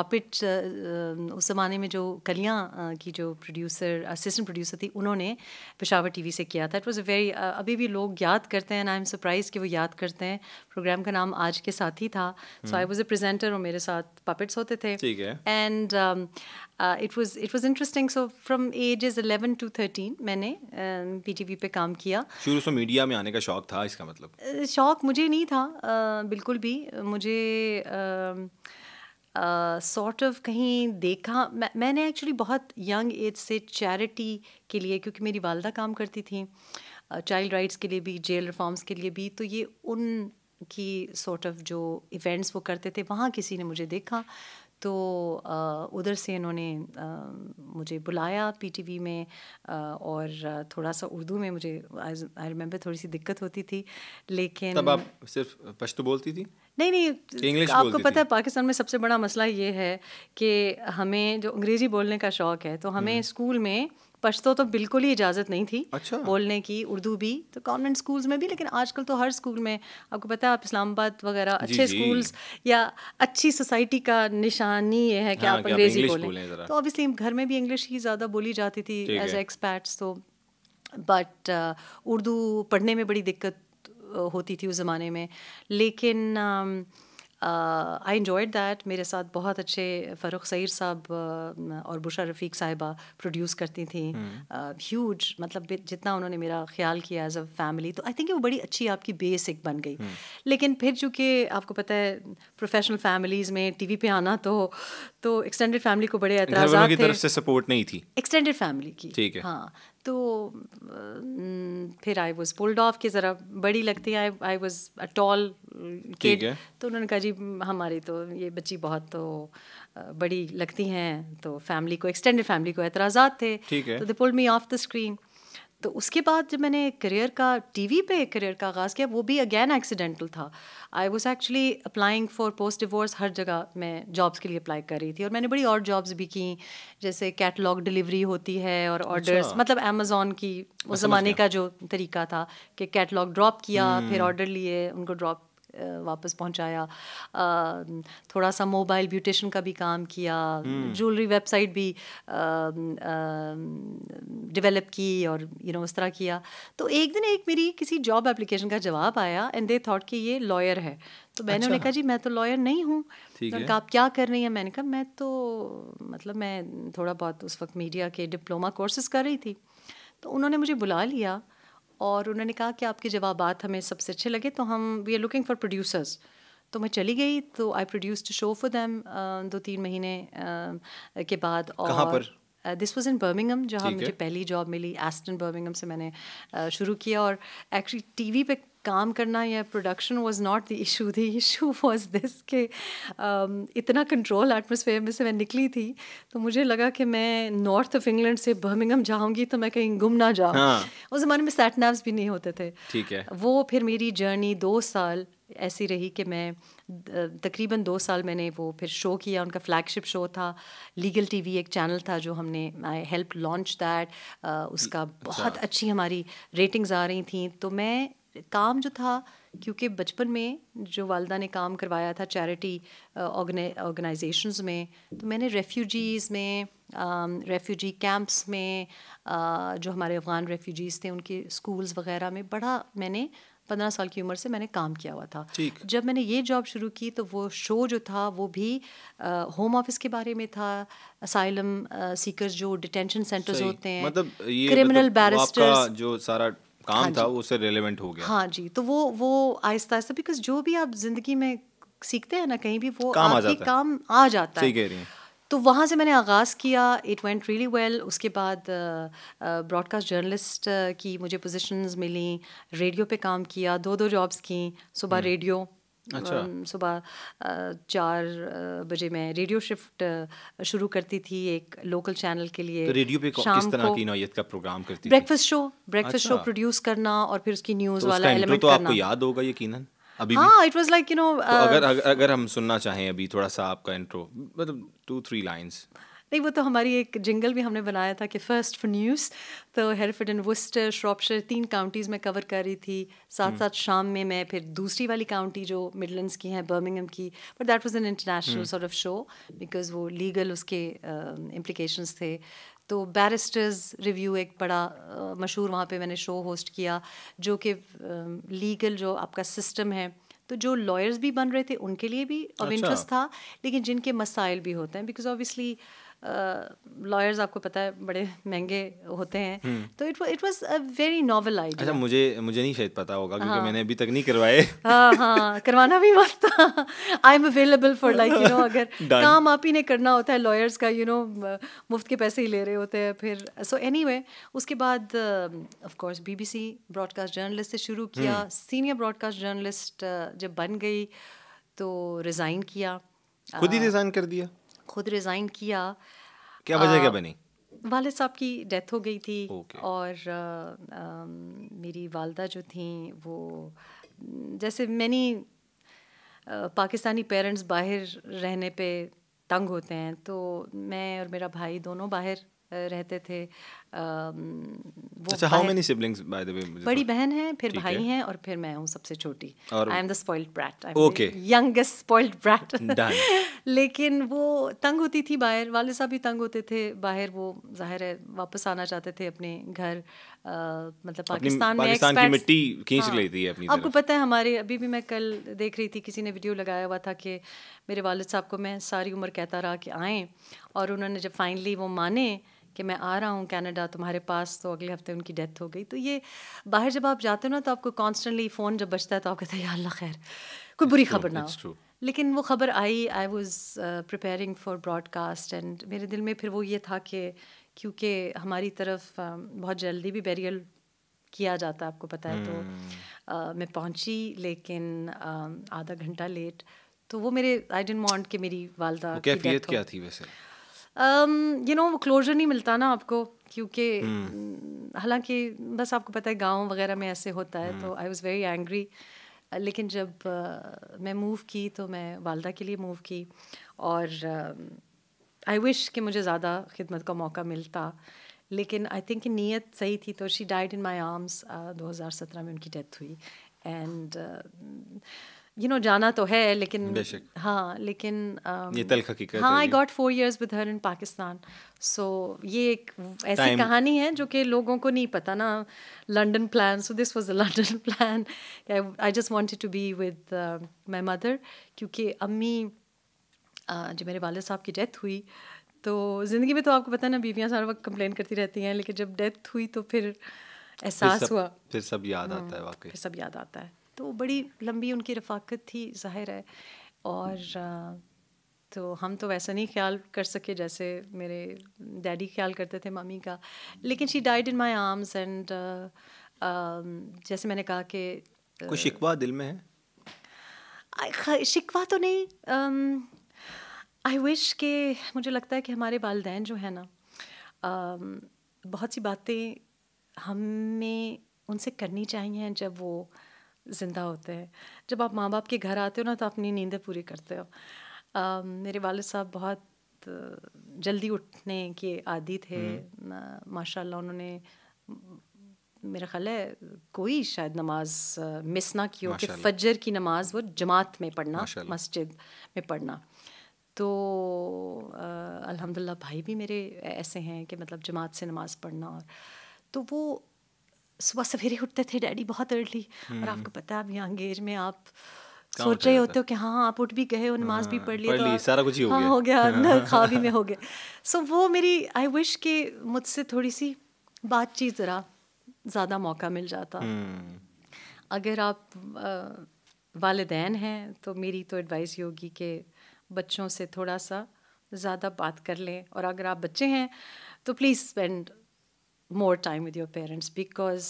पपिट उस ज़माने में जो कलियाँ की जो प्रोड्यूसर असिस्टेंट प्रोड्यूसर थी उन्होंने पेशावर वी से किया था इट वॉज़ अ वेरी अभी भी लोग याद करते हैं आई एम सरप्राइज कि वो याद करते हैं प्रोग्राम का नाम आज के साथ साथ ही था सो आई वॉज अ प्रेजेंटर और मेरे साथ पपेट्स होते थे and it was it was interesting so from age is eleven to thirteen मैंने पी टी वी पे काम किया शुरू से मीडिया में आने का शौक था इसका मतलब शौक मुझे नहीं था बिल्कुल भी मुझे sort uh, of sort of कहीं देखा मैं, मैंने एक्चुअली बहुत यंग एज से चैरिटी के लिए क्योंकि मेरी वालदा काम करती थी चाइल्ड uh, राइट्स के लिए भी जेल रिफॉर्म्स के लिए भी तो ये उन की सॉर्ट ऑफ जो इवेंट्स वो करते थे वहाँ किसी ने मुझे देखा तो उधर से इन्होंने मुझे बुलाया पीटीवी में और थोड़ा सा उर्दू में मुझे आई रिमेंबर थोड़ी सी दिक्कत होती थी लेकिन तब आप सिर्फ पश्तो बोलती थी नहीं नहीं इंग्लिश आपको पता है पाकिस्तान में सबसे बड़ा मसला ये है कि हमें जो अंग्रेज़ी बोलने का शौक़ है तो हमें हम्म। स्कूल में पश्तो तो बिल्कुल ही इजाज़त नहीं थी अच्छा बोलने की उर्दू भी तो कॉन्वेंट स्कूल्स में भी लेकिन आजकल तो हर स्कूल में आपको पता है आप इस्लामाबाद वगैरह अच्छे स्कूल्स या अच्छी सोसाइटी का निशानी ये है कि हाँ, आप अंग्रेजी बोलें तो ऑब्वियसली घर में भी इंग्लिश ही ज़्यादा बोली जाती थी एज एक्सपैट्स तो बट uh, उर्दू पढ़ने में बड़ी दिक्कत होती थी उस ज़माने में लेकिन um, आई इन्जॉयड दैट मेरे साथ बहुत अच्छे फ़रुख सैर साहब uh, और बुशा रफ़ीक साहिबा प्रोड्यूस करती थी ह्यूज हम्म। hmm. uh, मतलब जितना उन्होंने मेरा ख्याल किया एज अ फैमिली तो आई थिंक वो बड़ी अच्छी आपकी बेसिक बन गई hmm. लेकिन फिर चूँकि आपको पता है प्रोफेशनल फैमिलीज़ में टी पे आना तो तो एक्सटेंडेड फैमिली को बड़े एतराज़ की तरफ से सपोर्ट नहीं थी एक्सटेंडेड फैमिली की ठीक है हाँ तो फिर आई वॉज पुल्ड ऑफ कि ज़रा बड़ी लगती है I was a tall kid तो उन्होंने कहा जी हमारी तो ये बच्ची बहुत तो बड़ी लगती हैं तो फैमिली को एक्सटेंडेड फैमिली को एतराज़ थे तो they pulled me off the screen तो उसके बाद जब मैंने करियर का टीवी पे करियर का आगाज़ किया वो भी अगेन एक्सीडेंटल था I was actually applying for post divorce हर जगह मैं जॉब्स के लिए अप्लाई कर रही थी और मैंने बड़ी और जॉब्स भी की जैसे कैटलॉग डिलीवरी होती है और ऑर्डर्स अच्छा। मतलब अमेजोन की उस ज़माने का जो तरीका था कि कैटलॉग ड्रॉप किया हम्म। फिर ऑर्डर लिए उनको ड्रॉप वापस पहुंचाया थोड़ा सा मोबाइल ब्यूटिशन का भी काम किया हम्म। ज्वेलरी वेबसाइट भी डेवलप की और यू नो उस तरह किया तो एक दिन एक मेरी किसी जॉब एप्लीकेशन का जवाब आया एंड दे थॉट कि ये लॉयर है तो मैंने अच्छा। उन्हें कहा जी मैं तो लॉयर नहीं हूँ आप क्या कर रही हैं मैंने कहा मैं तो मतलब मैं थोड़ा बहुत उस वक्त मीडिया के डिप्लोमा कोर्सेज कर रही थी तो उन्होंने मुझे बुला लिया और उन्होंने कहा कि आपके जवाब हमें सबसे अच्छे लगे तो हम we are looking for producers तो मैं चली गई तो I produced show for them दो तीन महीने uh, के बाद और कहां पर दिस वॉज इन बर्मिंगम जहाँ मुझे पहली जॉब मिली एस्टन बर्मिंगम से मैंने uh, शुरू किया और एक्चुअली टी वी पर काम करना या production was not the issue the issue was this के um, इतना कंट्रोल एटमोसफेयर में से मैं निकली थी तो मुझे लगा कि मैं नॉर्थ ऑफ इंग्लैंड से बर्मिंगम जाऊँगी तो मैं कहीं गुम ना जाऊँ हाँ। उस ज़माने में सेट नैब्स भी नहीं होते थे ठीक है वो फिर मेरी जर्नी दो साल ऐसी रही कि मैं तकरीबन दो साल मैंने वो फिर शो किया उनका फ्लैगशिप शो था लीगल टीवी एक चैनल था जो हमने आई हेल्प लॉन्च दैट उसका अच्छा। बहुत अच्छी हमारी रेटिंग्स आ रही थी तो मैं काम जो था क्योंकि बचपन में जो वालदा ने काम करवाया था चैरिटी ऑर्गेनाइजेशंस में तो मैंने रेफ्यूजीज़ में रेफ्यूजी कैंप्स में आ, जो हमारे अफ़गान रेफ्यूजीज़ थे उनके स्कूल्स वगैरह में बड़ा मैंने पंद्रह साल की उम्र से मैंने काम किया हुआ था जब मैंने ये जॉब शुरू की तो वो शो जो था वो भी होम ऑफिस के बारे में था असाइलम सीकर्स जो डिटेंशन सेंटर्स होते हैं मतलब ये मतलब क्रिमिनल बैरिस्टर जो सारा काम हाँ था उससे रेलिवेंट हो गया हाँ जी तो वो वो आहिस्ता आहिस्ता बिकॉज जो भी आप जिंदगी में सीखते हैं ना कहीं भी वो काम आ जाता है तो वहाँ से मैंने आगाज़ किया इट वेंट रियली वेल उसके बाद ब्रॉडकास्ट जर्नलिस्ट की मुझे पोजीशंस मिली रेडियो पे काम किया दो दो जॉब्स की सुबह रेडियो हम्म। अच्छा। सुबह चार बजे मैं रेडियो शिफ्ट शुरू करती थी एक लोकल चैनल के लिए तो रेडियो पे शाम किस तरह की नौयत का प्रोग्राम करती ब्रेकफास्ट शो ब्रेकफास्ट अच्छा। शो प्रोड्यूस करना और फिर उसकी न्यूज़ तो वाला एलिमेंट तो, तो करना। आपको याद होगा यकीनन अभी हाँ it was like you know अगर uh, अगर हम सुनना चाहें अभी थोड़ा सा आपका इंट्रो मतलब टू थ्री लाइंस नहीं वो तो हमारी एक जिंगल भी हमने बनाया था कि फर्स्ट फॉर न्यूज़ तो हेरफिड एंड वस्टर श्रॉपशर तीन काउंटीज़ में कवर कर रही थी साथ हम्म। साथ शाम में मैं फिर दूसरी वाली काउंटी जो मिडलैंड की हैं बर्मिंगम की but that was an international sort of show because वो लीगल उसके इम्प्लिकेशंस uh, थे तो बैरिस्टर्स रिव्यू एक बड़ा मशहूर वहाँ पे मैंने शो होस्ट किया जो कि लीगल जो आपका सिस्टम है तो जो लॉयर्स भी बन रहे थे उनके लिए भी अब अच्छा। इंटरेस्ट था लेकिन जिनके मसाइल भी होते हैं बिकॉज ऑब्वियसली लॉयर्स आपको पता है बड़े महंगे होते हैं हम्म। तो it it was a very novel idea अच्छा मुझे मुझे नहीं शायद पता होगा क्योंकि हाँ। मैंने अभी तक नहीं करवाए हाँ हाँ करवाना भी मस्त I am available for like you know अगर काम आप ही ने करना होता है लॉयर्स का यू नो मुफ्त के पैसे ही ले रहे होते हैं फिर सो एनी उसके बाद of course B B C broadcast journalist से शुरू किया सीनियर ब्रॉडकास्ट जर्नलिस्ट जब बन गई तो रिज़ाइन किया खुद ही रिज़ाइन कर दिया खुद रिज़ाइन किया क्या वजह क्या बनी वालद साहब की डेथ हो गई थी okay. और आ, आ, मेरी वालदा जो थी वो जैसे मैनी पाकिस्तानी पेरेंट्स बाहर रहने पे तंग होते हैं तो मैं और मेरा भाई दोनों बाहर रहते थे अच्छा how many siblings by the way बड़ी बहन है फिर भाई है। हैं और फिर मैं हूँ सबसे छोटी I am the spoiled brat I youngest spoiled brat लेकिन वो तंग होती थी बाहर वाले साहब भी तंग होते थे बाहर वो जाहिर है वापस आना चाहते थे अपने घर आ, मतलब पाकिस्तान में पाकिस्तान की मिट्टी खींच हाँ, लेती है अपनी आपको पता है हमारे अभी भी मैं कल देख रही थी किसी ने वीडियो लगाया हुआ था कि मेरे वालद साहब को मैं सारी उम्र कहता रहा कि आए और उन्होंने जब फाइनली वो माने कि मैं आ रहा हूँ कनाडा तुम्हारे पास तो अगले हफ्ते उनकी डेथ हो गई तो ये बाहर जब आप जाते हो ना तो आपको कॉन्स्टेंटली फ़ोन जब बचता है तो आप कहते हैं यार खैर कोई बुरी खबर ना हो लेकिन वो ख़बर आई I was preparing for broadcast and मेरे दिल में फिर वो ये था कि क्योंकि हमारी तरफ uh, बहुत जल्दी भी बैरियल किया जाता आपको पता है तो हम्म। uh, मैं पहुंची लेकिन uh, आधा घंटा लेट तो वो मेरे आई डेंट वॉन्ट कि मेरी वालदा हो. क्या थी वैसे यू नो वो क्लोजर नहीं मिलता ना आपको क्योंकि हम्म। हालांकि बस आपको पता है गांव वगैरह में ऐसे होता है हम्म। तो आई वॉज़ वेरी एंग्री लेकिन जब मैं मूव की तो मैं वालदा के लिए मूव की और आई विश कि मुझे ज़्यादा खिदमत का मौका मिलता लेकिन आई थिंक नीयत सही थी तो she died in my arms सत्रह में उनकी डेथ हुई एंड uh, यू नो जाना तो है लेकिन हाँ लेकिन um, ये हकीकत हाँ I got four years with her in Pakistan so ये एक ऐसी कहानी है जो कि लोगों को नहीं पता ना London plan so this was a London plan I just want to be with my mother क्योंकि अम्मी uh, जब मेरे वाले साहब की डेथ हुई तो ज़िंदगी में तो आपको पता है ना बीवियाँ सारा वक्त कंप्लेन करती रहती हैं लेकिन जब डेथ हुई तो फिर एहसास हुआ फिर सब याद हम्म, आता है वाकई फिर सब याद आता है तो बड़ी लंबी उनकी रफाकत थी जाहिर है और तो हम तो वैसा नहीं ख्याल कर सके जैसे मेरे डैडी ख्याल करते थे मम्मी का लेकिन she died in my arms and जैसे मैंने कहा कि कोई शिकवा दिल में है शिकवा तो नहीं आई विश के मुझे लगता है कि हमारे वालदेन जो है ना um, बहुत सी बातें हमें उनसे करनी चाहिए जब वो ज़िंदा होते हैं जब आप माँ बाप के घर आते हो ना तो अपनी नींदें पूरी करते हो मेरे वालद साहब बहुत जल्दी उठने के आदि थे हम्म। माशाल्लाह उन्होंने मेरा ख्याल है कोई शायद नमाज मिस ना की हो कि फजर की नमाज वो जमात में पढ़ना मस्जिद में पढ़ना तो अल्हम्दुलिल्लाह भाई भी मेरे ऐसे हैं कि मतलब जमात से नमाज पढ़ना और तो वो सुबह सवेरे उठते थे डैडी बहुत अर्ली और हम्म। आपको पता है अब यंग एज में आप सोच रहे होते हो कि हाँ आप उठ भी गए हो नमाज भी हाँ, पढ़ लिया तो सारा कुछ ही हाँ, हो गया ना खा भी में हो गया सो so, वो मेरी आई विश कि मुझसे थोड़ी सी बातचीत ज़रा ज़्यादा मौका मिल जाता हम्म। अगर आप वालदेन हैं तो मेरी तो एडवाइस ये होगी कि बच्चों से थोड़ा सा ज़्यादा बात कर लें और अगर आप बच्चे हैं तो please spend more time with your parents because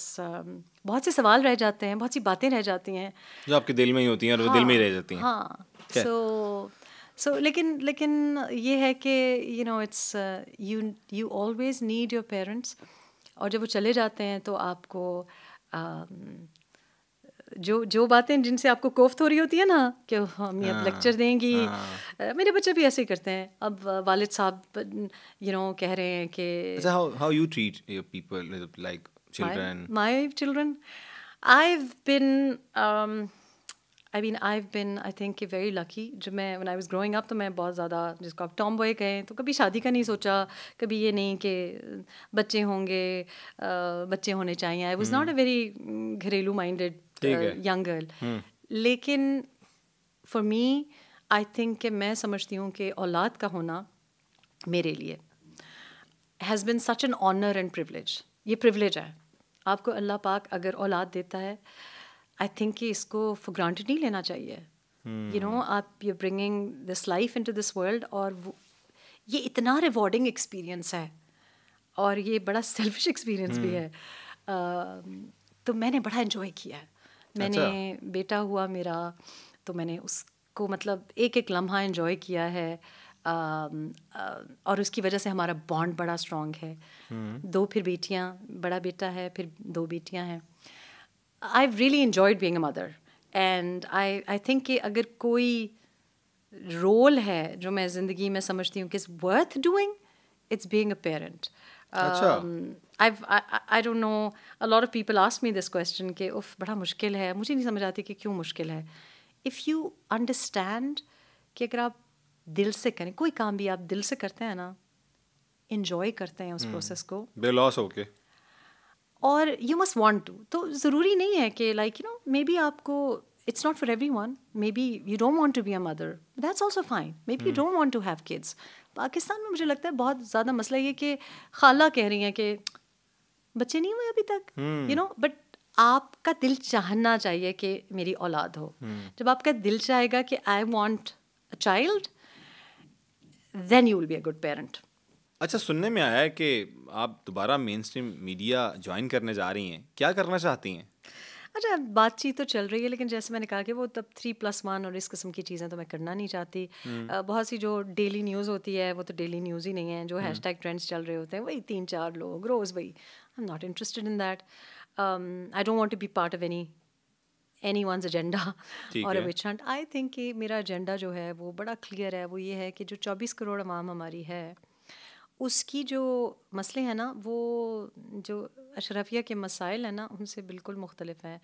बहुत से सवाल रह जाते हैं बहुत सी बातें रह जाती हैं जो आपके दिल में ही होती हैं और हाँ, वो दिल में ही रह जाती हैं हाँ सो सो लेकिन लेकिन ये है कि you know it's you you always need your parents और जब वो चले जाते हैं तो आपको um, जो जो बातें जिनसे आपको कोफ्त हो रही होती है ना कि हम ये अब लेक्चर हाँ, देंगी आ, हाँ। मेरे बच्चे भी ऐसे ही करते हैं अब वालिद साहब यू नो कह रहे हैं कि how you treat people like children my children I have been I mean I have been I think a very lucky जब मैं one I was growing up तो मैं बहुत ज़्यादा जिसको आप टॉम बॉय कहें तो कभी शादी का नहीं सोचा कभी ये नहीं कि बच्चे होंगे बच्चे होने चाहिए I was not a very घरेलू माइंडेड यंग गर्ल हम्म। लेकिन फॉर मी आई थिंक कि मैं समझती हूँ कि औलाद का होना मेरे लिए has been such an honour and privilege ये प्रिवलेज है आपको अल्लाह पाक अगर औलाद देता है आई थिंक कि इसको फॉर ग्रांटेड नहीं लेना चाहिए यू नो हम्म। आप you bringing this life in to this world और ये इतना रिवॉर्डिंग एक्सपीरियंस है और ये बड़ा सेल्फिश एक्सपीरियंस भी हम्म। है तो मैंने बड़ा इन्जॉय किया है मैंने अच्छा। बेटा हुआ मेरा तो मैंने उसको मतलब एक एक लम्हा इन्जॉय किया है आ, आ, और उसकी वजह से हमारा बॉन्ड बड़ा स्ट्रॉन्ग है हम्म। दो फिर बेटियाँ बड़ा बेटा है फिर दो बेटियाँ हैं I really enjoyed being mother and I I think कि अगर कोई रोल है जो मैं ज़िंदगी में समझती हूँ कि is worth doing it's being a parent I don't know a lot of people ask me this question कि उफ बड़ा मुश्किल है मुझे नहीं समझ आती कि क्यों मुश्किल है इफ़ यू अंडरस्टैंड कि अगर आप दिल से करें कोई काम भी आप दिल से करते हैं ना इन्जॉय करते हैं उस प्रोसेस हम्म। को बेलॉस के और यू मस्ट वॉन्ट टू तो ज़रूरी नहीं है कि like you know maybe आपको for every one maybe you don't want to be a mother that's also fine maybe you don't want to have kids Pakistan में मुझे लगता है बहुत ज़्यादा मसला ये कि खाला कह रही हैं कि बच्चे नहीं हुए अभी तक यू नो बट आपका दिल चाहना चाहिए कि मेरी औलाद हो hmm. जब आपका दिल चाहेगा कि I want a child then you will be a good parent अच्छा सुनने में आया है कि आप दोबारा मेन स्ट्रीम मीडिया ज्वाइन करने जा रही हैं क्या करना चाहती हैं अच्छा बातचीत तो चल रही है लेकिन जैसे मैंने कहा कि वो तब थ्री प्लस वन और इस किस्म की चीज़ें तो मैं करना नहीं चाहती हम्म। बहुत सी जो डेली न्यूज़ होती है वो तो डेली न्यूज़ ही नहीं है जो हैश टैग ट्रेंड्स चल रहे होते हैं वही तीन चार लोग रोज़ वही I am not interested in that I don't want to be part of any any one agenda और विच आई थिंक कि मेरा एजेंडा जो है वो बड़ा क्लियर है वो ये है कि जो चौबीस करोड़ आवाम हमारी है उसकी जो मसले हैं ना वो जो अशरफिया के मसाइल हैं ना उनसे बिल्कुल मुख्तलिफ हैं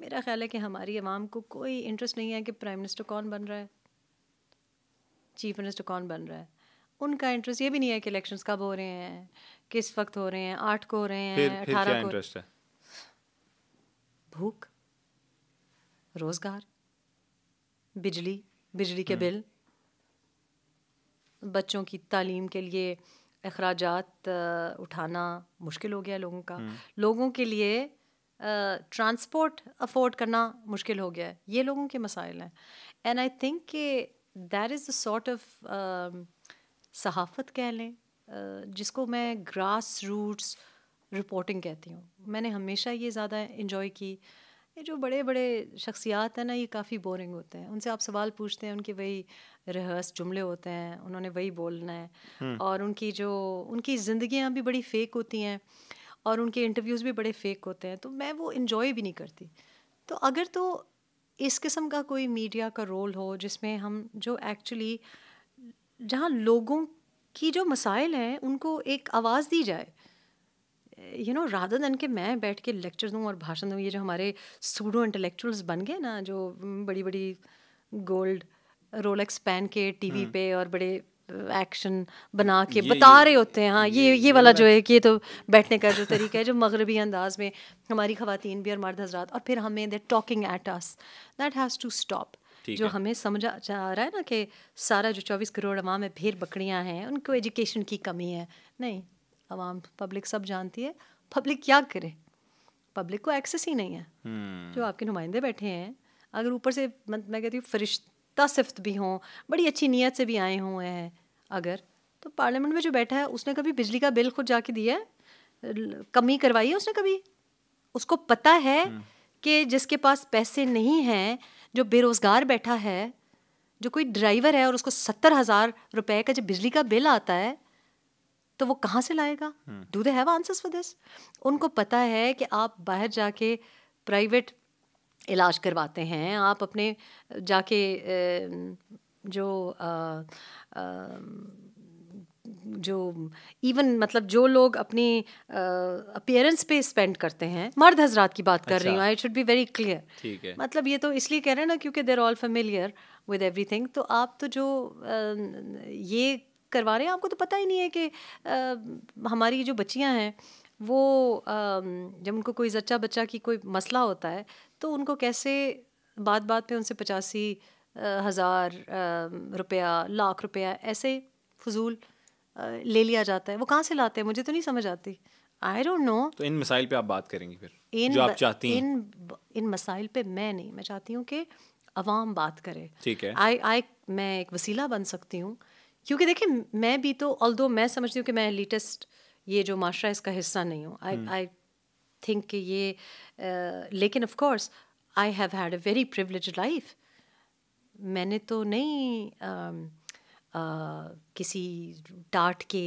मेरा ख्याल है कि हमारी आवाम को कोई इंटरेस्ट नहीं है कि प्राइम मिनिस्टर कौन बन रहा है चीफ मिनिस्टर कौन बन रहा है उनका इंटरेस्ट ये भी नहीं है कि इलेक्शंस कब हो रहे हैं किस वक्त हो रहे हैं आठ को हो रहे हैं अठारह को इंटरेस्ट है भूख रोज़गार बिजली बिजली के हम्म। बिल बच्चों की तालीम के लिए अखराज उठाना मुश्किल हो गया लोगों का हम्म। लोगों के लिए ट्रांसपोर्ट अफोर्ड करना मुश्किल हो गया है ये लोगों के मसाइल हैं एंड आई थिंक के that is the sort of सहाफत कह लें uh, जिसको मैं ग्रास रूट्स रिपोर्टिंग कहती हूँ मैंने हमेशा ये ज़्यादा इन्जॉय की uh, ये जो बड़े बड़े शख्सियात हैं ना ये काफ़ी बोरिंग होते हैं उनसे आप सवाल पूछते हैं उनके वही रिहर्स जुमले होते हैं उन्होंने वही बोलना है हम्म। और उनकी जो उनकी ज़िंदियाँ भी बड़ी फ़ेक होती हैं और उनके इंटरव्यूज़ भी बड़े फ़ेक होते हैं तो मैं वो इन्जॉय भी नहीं करती तो अगर तो इस किस्म का कोई मीडिया का रोल हो जिसमें हम जो एक्चुअली जहाँ लोगों की जो मसाइल हैं उनको एक आवाज़ दी जाए यू नो राधा दन के मैं बैठ के लेक्चर दूँ और भाषण दूँ ये जो हमारे सूडो इंटेलेक्चुअल्स बन गए ना जो बड़ी बड़ी गोल्ड रोलेक्स पहन के टीवी हाँ। पे और बड़े एक्शन बना के बता रहे होते हैं हाँ ये ये, ये वाला जो है कि ये तो बैठने का जो तरीका है जो मगरबी अंदाज में हमारी खातन भी और मर्द हजरात और फिर हमें they talking at us that has to stop जो हमें समझा जा रहा है ना कि सारा जो चौबीस करोड़ अवाम में भेड़ बकरियाँ हैं उनको एजुकेशन की कमी है नहीं आवाम पब्लिक सब जानती है पब्लिक क्या करे पब्लिक को एक्सेस ही नहीं है hmm. जो आपके नुमाइंदे बैठे हैं अगर ऊपर से मैं कहती हूँ फरिश्ता सिफ्त भी हों बड़ी अच्छी नीयत से भी आए हुए हैं अगर तो पार्लियामेंट में जो बैठा है उसने कभी बिजली का बिल खुद जाके दिया है कमी करवाई है उसने कभी उसको पता है हम्म। कि जिसके पास पैसे नहीं हैं जो बेरोज़गार बैठा है जो कोई ड्राइवर है और उसको सत्तर हज़ार रुपये का जब बिजली का बिल आता है तो वो कहाँ से लाएगा do they have answers for this उनको पता है कि आप बाहर जाके प्राइवेट इलाज करवाते हैं आप अपने जाके जो आ, आ, जो इवन मतलब जो लोग अपनी अपियरेंस पे स्पेंड करते हैं मर्द हजरात की बात अच्छा। कर रही अच्छा। हूँ I should be very clear मतलब ये तो इसलिए कह रहे हैं ना क्योंकि they're all familiar with thing तो आप तो जो आ, ये करवा रहे हैं आपको तो पता ही नहीं है कि आ, हमारी जो बच्चियां हैं वो आ, जब उनको कोई जच्चा बच्चा की कोई मसला होता है तो उनको कैसे बात बात पे उनसे पचासी हज़ार रुपया लाख रुपया ऐसे फजूल ले लिया जाता है वो कहाँ से लाते हैं मुझे तो नहीं समझ आती आई डोंट नो तो इन मसाइल पे आप बात करेंगी फिर इन जो आप चाहती हैं इन इन मसाइल पे मैं नहीं मैं चाहती हूँ कि अवाम बात करे ठीक है आई आई मैं एक वसीला बन सकती हूँ क्योंकि देखिए मैं भी तो ऑल मैं समझती हूँ कि मैं लेटेस्ट ये जो माशरा इसका हिस्सा नहीं हूँ आई आई थिंक कि ये uh, लेकिन of course I have had a very privilege life मैंने तो नहीं uh, Uh, किसी टाट के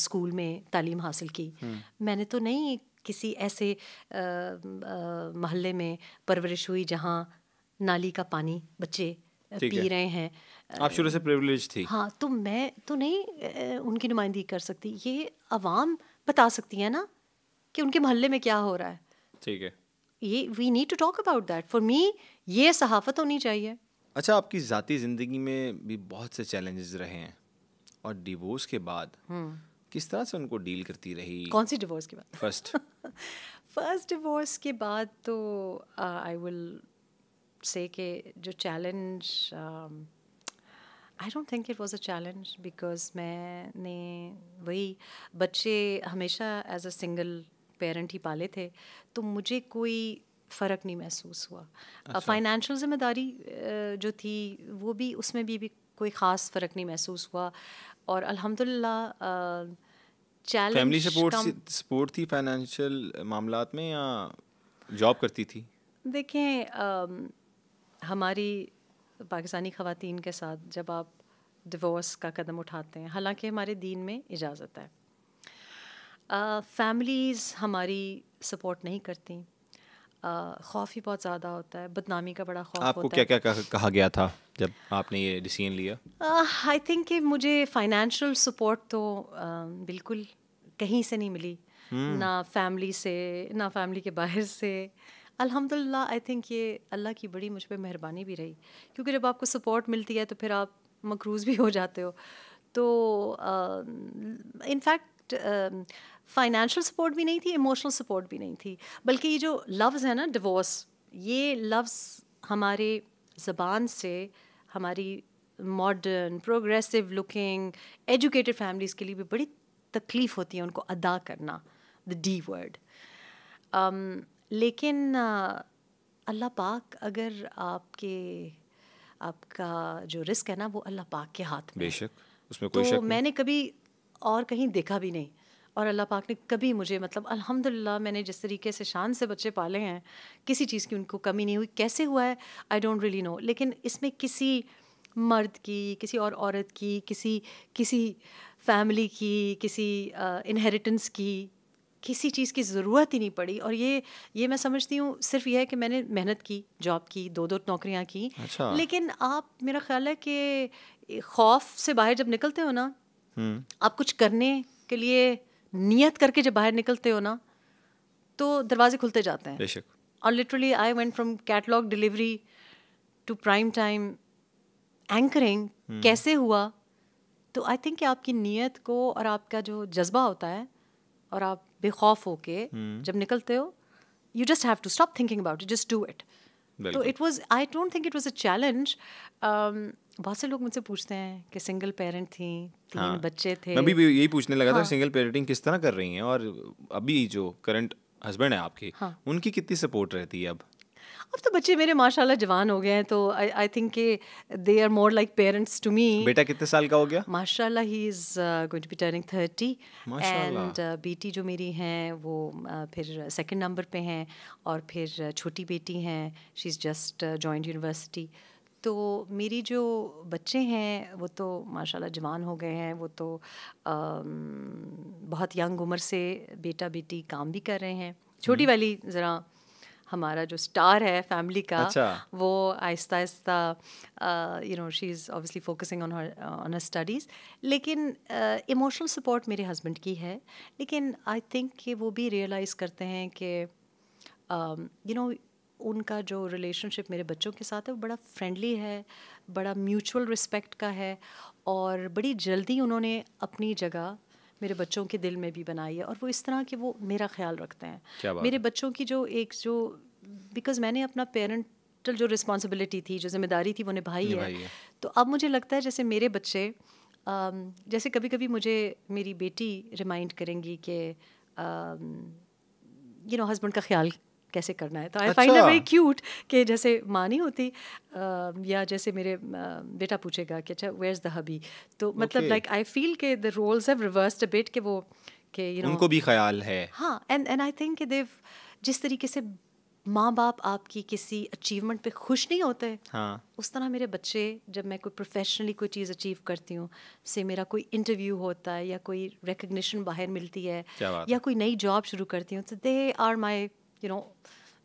स्कूल uh, uh, में तालीम हासिल की hmm. मैंने तो नहीं किसी ऐसे महल्ले में परवरिश हुई जहाँ नाली का पानी बच्चे पी रहे हैं आप शुरू से प्रिविलेज थी हाँ तो मैं तो नहीं उनकी नुमाइंदगी कर सकती ये आवाम बता सकती है ना कि उनके मोहल्ले में क्या हो रहा है ठीक है ये we need to talk about that for me ये सहाफत होनी चाहिए अच्छा आपकी ज़ाती ज़िंदगी में भी बहुत से चैलेंजेस रहे हैं और डिवोर्स के बाद हम्म। किस तरह से उनको डील करती रही कौन सी डिवोर्स के बाद फर्स्ट फर्स्ट डिवोर्स के बाद तो आई विल से जो challenge I don't think it was a challenge because मैंने वही बच्चे हमेशा एज अ सिंगल पेरेंट ही पाले थे तो मुझे कोई फ़र्क नहीं महसूस हुआ फाइनेंशियल अच्छा। जिम्मेदारी जो थी वो भी उसमें भी, भी कोई ख़ास फ़र्क नहीं महसूस हुआ और अल्हम्दुलिल्लाह फैमिली सपोर्ट सपोर्ट थी फाइनेंशियल मामला में या जॉब करती थी देखें आ, हमारी पाकिस्तानी ख़वातीन के साथ जब आप डिवोर्स का कदम उठाते हैं हालांकि हमारे दीन में इजाज़त है फैमिलीज़ uh, हमारी सपोर्ट नहीं करती uh, खौफ ही बहुत ज़्यादा होता है बदनामी का बड़ा खौफ आपको होता क्या है। क्या कहा गया था जब आपने ये डिसीजन लिया आई uh, थिंक कि मुझे फाइनेंशियल सपोर्ट तो uh, बिल्कुल कहीं से नहीं मिली hmm. ना फैमिली से ना फैमिली के बाहर से अल्हम्दुलिल्लाह आई थिंक ये अल्लाह की बड़ी मुझ पर मेहरबानी भी रही क्योंकि जब आपको सपोर्ट मिलती है तो फिर आप मकरूज़ भी हो जाते हो तो इनफैक्ट फाइनेंशियल सपोर्ट भी नहीं थी इमोशनल सपोर्ट भी नहीं थी बल्कि ये जो लफ्ज़ है ना डिवोर्स ये लफ्ज़ हमारे ज़बान से हमारी modern progressive looking educated families के लिए भी बड़ी तकलीफ़ होती है उनको अदा करना द डी वर्ड लेकिन अल्लाह पाक अगर आपके आपका जो रिस्क है ना वो अल्लाह पाक के हाथ में बेशक उसमें कोई तो शक मैंने कभी और कहीं देखा भी नहीं और अल्लाह पाक ने कभी मुझे मतलब अल्हम्दुलिल्लाह मैंने जिस तरीके से शान से बच्चे पाले हैं किसी चीज़ की उनको कमी नहीं हुई कैसे हुआ है आई डोंट रियली नो लेकिन इसमें किसी मर्द की किसी और औरत की किसी किसी फैमिली की किसी इनहेरिटेंस uh, की किसी चीज़ की ज़रूरत ही नहीं पड़ी और ये ये मैं समझती हूँ सिर्फ ये है कि मैंने मेहनत की जॉब की दो दो नौकरियाँ की अच्छा। लेकिन आप मेरा ख्याल है कि खौफ से बाहर जब निकलते हो ना हम्म। आप कुछ करने के लिए नियत करके जब बाहर निकलते हो ना तो दरवाजे खुलते जाते हैं और literally I went from catalogue delivery to prime time anchoring कैसे हुआ तो आई थिंक आपकी नीयत को और आपका जो जज्बा होता है और आप बेखौफ होके हम्म। जब निकलते हो you just have to stop thinking about it just do it तो it was I don't think it was a challenge बहुत से लोग मुझसे पूछते हैं कि सिंगल पेरेंट थी तीन हाँ, बच्चे थे मैं भी यही पूछने लगा हाँ, था सिंगल पेरेंटिंग किस तरह कर रही हैं और अभी जो करंट हस्बैंड है आपके हाँ, उनकी कितनी सपोर्ट रहती है अब अब तो बच्चे मेरे माशाल्लाह जवान हो गए हैं तो आई थिंक के they are more like parents to me बेटा कितने साल का हो गया माशाल्लाह he is going to be turning thirty and बेटी जो मेरी हैं वो uh, फिर सेकंड नंबर पे हैं और फिर uh, छोटी बेटी हैं she is just joined university तो मेरी जो बच्चे हैं वो तो माशाला जवान हो गए हैं वो तो uh, बहुत यंग उम्र से बेटा बेटी काम भी कर रहे हैं छोटी हम्म। वाली ज़रा हमारा जो स्टार है फैमिली का अच्छा। वो आहिस्ता आहिस्ता you know she is obviously focusing on her on her studies लेकिन इमोशनल uh, सपोर्ट मेरे हस्बैंड की है लेकिन आई थिंक कि वो भी रियलाइज़ करते हैं कि यू um, नो उनका जो रिलेशनशिप मेरे बच्चों के साथ है वो बड़ा फ्रेंडली है बड़ा म्यूचुअल रिस्पेक्ट का है और बड़ी जल्दी उन्होंने अपनी जगह मेरे बच्चों के दिल में भी बनाई है और वो इस तरह के वो मेरा ख्याल रखते हैं मेरे बच्चों की जो एक जो बिकॉज मैंने अपना पेरेंटल जो रिस्पॉन्सिबिलिटी थी जो जिम्मेदारी थी वो निभाई है।, है तो अब मुझे लगता है जैसे मेरे बच्चे जैसे कभी कभी मुझे मेरी बेटी रिमाइंड करेंगी कि यू नो हस्बैंड का ख्याल कैसे करना है तो आई फाइंड वेरी क्यूट कि जैसे माँ नहीं होती uh, या जैसे मेरे uh, बेटा पूछेगा कि अच्छा वेयर इज़ द हबी तो मतलब लाइक आई फील के the roles have reversed a bit वो के यू नो उनको भी ख्याल है हाँ and and I think they've जिस तरीके से माँ बाप आपकी किसी अचीवमेंट पे खुश नहीं होते हाँ उस तरह मेरे बच्चे जब मैं कोई प्रोफेशनली कोई चीज़ अचीव करती हूँ से मेरा कोई इंटरव्यू होता है या कोई रिकग्निशन बाहर मिलती है या कोई नई जॉब शुरू करती हूँ तो they are my you know,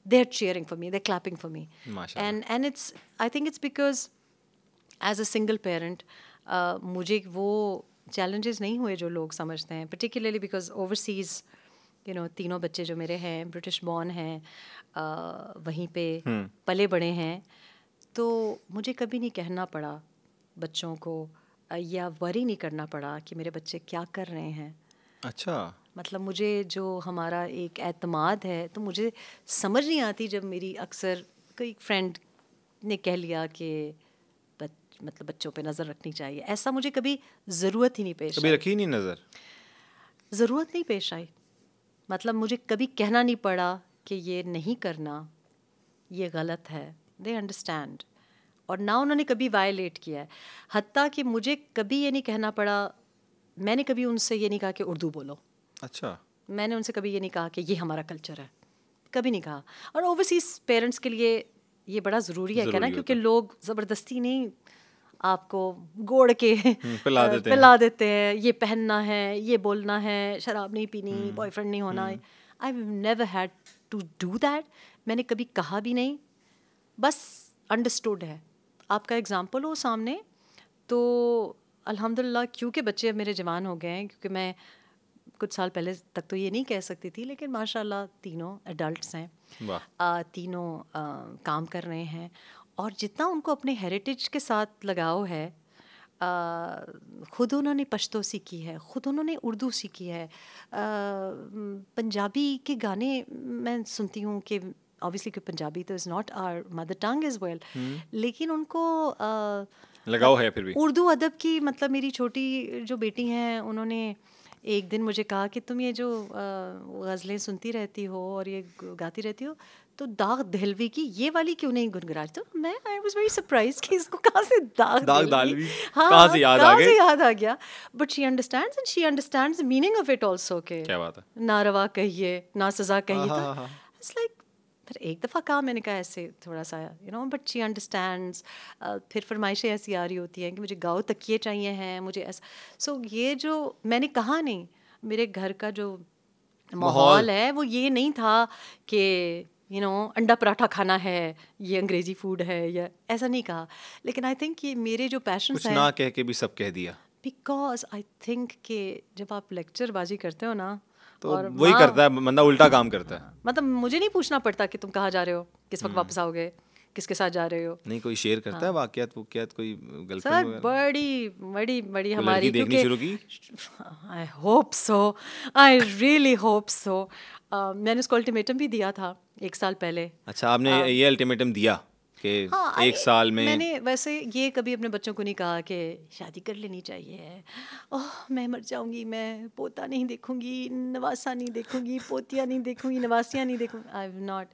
they're cheering for me, they're clapping for me. Mashallah. And and it's I think it's because as a single parent, uh, मुझे वो challenges nahi hue jo log samajhte hain particularly because overseas you you know know, तीनों बच्चे जो मेरे हैं British born हैं वहीं पे hmm. पले बड़े हैं तो मुझे कभी नहीं कहना पड़ा बच्चों को या वरी नहीं करना पड़ा कि मेरे बच्चे क्या कर रहे हैं अच्छा मतलब मुझे जो हमारा एक अतमाद है तो मुझे समझ नहीं आती जब मेरी अक्सर कोई फ्रेंड ने कह लिया कि बच, मतलब बच्चों पे नज़र रखनी चाहिए ऐसा मुझे कभी ज़रूरत ही नहीं पेश कभी रखी नहीं नज़र ज़रूरत नहीं पेश आई मतलब मुझे कभी कहना नहीं पड़ा कि ये नहीं करना ये गलत है दे अंडरस्टैंड और ना उन्होंने कभी वायलेट किया है हती कि मुझे कभी ये नहीं कहना पड़ा मैंने कभी उनसे ये नहीं कहा कि उर्दू बोलो अच्छा मैंने उनसे कभी ये नहीं कहा कि ये हमारा कल्चर है कभी नहीं कहा और ओवरसीज पेरेंट्स के लिए ये बड़ा ज़रूरी है कहना क्योंकि लोग ज़बरदस्ती नहीं आपको गोड़ के हम्म, पिला देते, पिला देते हैं ये पहनना है ये बोलना है शराब नहीं पीनी बॉयफ्रेंड हम्म, नहीं होना I never had to do that मैंने कभी कहा भी नहीं बस अंडरस्टूड है आपका एग्ज़ाम्पल हो सामने तो अल्हम्दुलिल्लाह क्योंकि बच्चे अब मेरे जवान हो गए हैं क्योंकि मैं कुछ साल पहले तक तो ये नहीं कह सकती थी लेकिन माशाल्लाह तीनों एडल्ट हैं आ, तीनों आ, काम कर रहे हैं और जितना उनको अपने हेरिटेज के साथ लगाव है खुद उन्होंने पश्तो सीखी है खुद उन्होंने उर्दू सीखी है आ, पंजाबी के गाने मैं सुनती हूँ कि ऑब्वियसली कि पंजाबी तो is not our mother tongue is well लेकिन उनको आ, लगाओ है फिर भी उर्दू अदब की मतलब मेरी छोटी जो बेटी हैं उन्होंने एक दिन मुझे कहा कि तुम ये जो गज़लें सुनती रहती हो और ये गाती रहती हो तो दाग दहलवी की ये वाली क्यों नहीं गुनगुना तो मैं आई वॉज वेरी सरप्राइज कि इसको कहाँ से दाग दाग दहलवी हाँ कहाँ से याद आ गया याद आ गया but she understand and she understand meaning of it also के क्या बात है ना रवा कहिए ना सजा कहिए इट्स हाँ, लाइक तो हाँ, हाँ, फिर एक दफ़ा कहा मैंने कहा ऐसे थोड़ा सा you know but she understand फिर फरमाइशें ऐसी आ रही होती हैं कि मुझे गाओ तकिए चाहिए हैं मुझे ऐसा सो so, ये जो मैंने कहा नहीं मेरे घर का जो माहौल है वो ये नहीं था कि यू नो अंडा पराठा खाना है ये अंग्रेजी फूड है या ऐसा नहीं कहा लेकिन आई थिंक ये मेरे जो पैशन कुछ ना कह के भी सब कह दिया बिकॉज आई थिंक के जब आप लेक्चरबाजी करते हो ना तो वही करता है बंदा उल्टा काम करता है मतलब मुझे नहीं पूछना पड़ता कि तुम कहाँ जा रहे हो किस वक्त हम्म। वापस आओगे किसके साथ जा रहे हो नहीं कोई शेयर करता हाँ। है वाकयात वाकयात कोई गर्लफ्रेंड सर बड़ी बड़ी बड़ी हमारी देखनी शुरू की I hope so I really hope so मैंने उसको अल्टीमेटम भी दिया था एक साल पहले अच्छा आपने आ, ये अल्टीमेटम दिया कि हाँ, एक साल में मैंने वैसे ये कभी अपने बच्चों को नहीं कहा कि शादी कर लेनी चाहिए ओह मैं मर जाऊंगी मैं पोता नहीं देखूंगी नवासा नहीं देखूंगी पोतिया नहीं देखूंगी नवासियाँ नहीं देखूंगी I not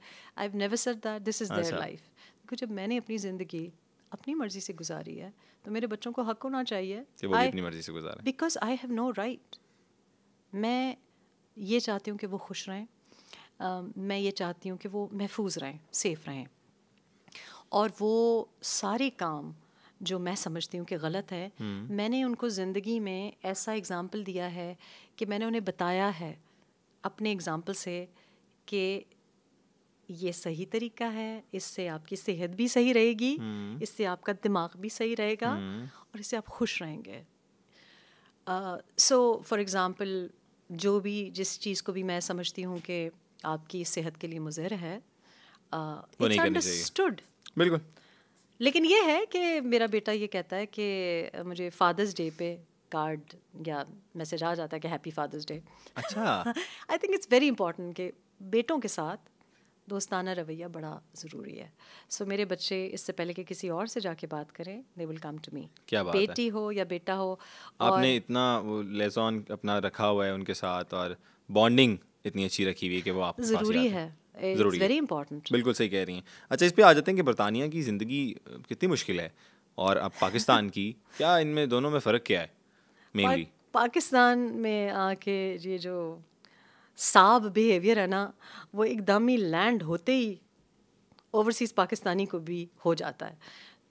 I never said that this is their life देखो जब मैंने अपनी ज़िंदगी अपनी मर्जी से गुजारी है तो मेरे बच्चों को हक होना चाहिए because I have no right मैं ये चाहती हूँ कि वो खुश रहें uh, मैं ये चाहती हूँ कि वो महफूज रहें सेफ रहें और वो सारे काम जो मैं समझती हूँ कि गलत है हम्म। मैंने उनको ज़िंदगी में ऐसा एग्ज़ाम्पल दिया है कि मैंने उन्हें बताया है अपने एग्ज़ाम्पल से कि ये सही तरीका है इससे आपकी सेहत भी सही रहेगी हम्म। इससे आपका दिमाग भी सही रहेगा हम्म। और इससे आप खुश रहेंगे सो फॉर एग्ज़ाम्पल जो भी जिस चीज़ को भी मैं समझती हूँ कि आपकी सेहत के लिए मुजहर है इट्स अंडरस्टूड बिल्कुल लेकिन ये है कि मेरा बेटा ये कहता है कि मुझे फादर्स डे पे कार्ड या मैसेज आ जाता है कि हैप्पी फादर्स डे अच्छा I think it's very important कि बेटों के साथ दोस्ताना रवैया बड़ा ज़रूरी है सो so, मेरे बच्चे इससे पहले कि किसी और से जाके बात करें they will come to me क्या बात बेटी है? हो या बेटा हो आपने और... इतना लेजॉन अपना रखा हुआ है उनके साथ और बॉन्डिंग इतनी अच्छी रखी हुई है कि वो आप ज़रूरी है ज़रूरी वेरी इंपॉर्टेंट बिल्कुल सही कह रही हैं अच्छा इस पर आ जाते हैं कि बरतानिया की ज़िंदगी कितनी मुश्किल है और अब पाकिस्तान की क्या इनमें दोनों में फ़र्क क्या है मेनली पा, पाकिस्तान में आके ये जो साब बिहेवियर है ना वो एकदम ही लैंड होते ही ओवरसीज़ पाकिस्तानी को भी हो जाता है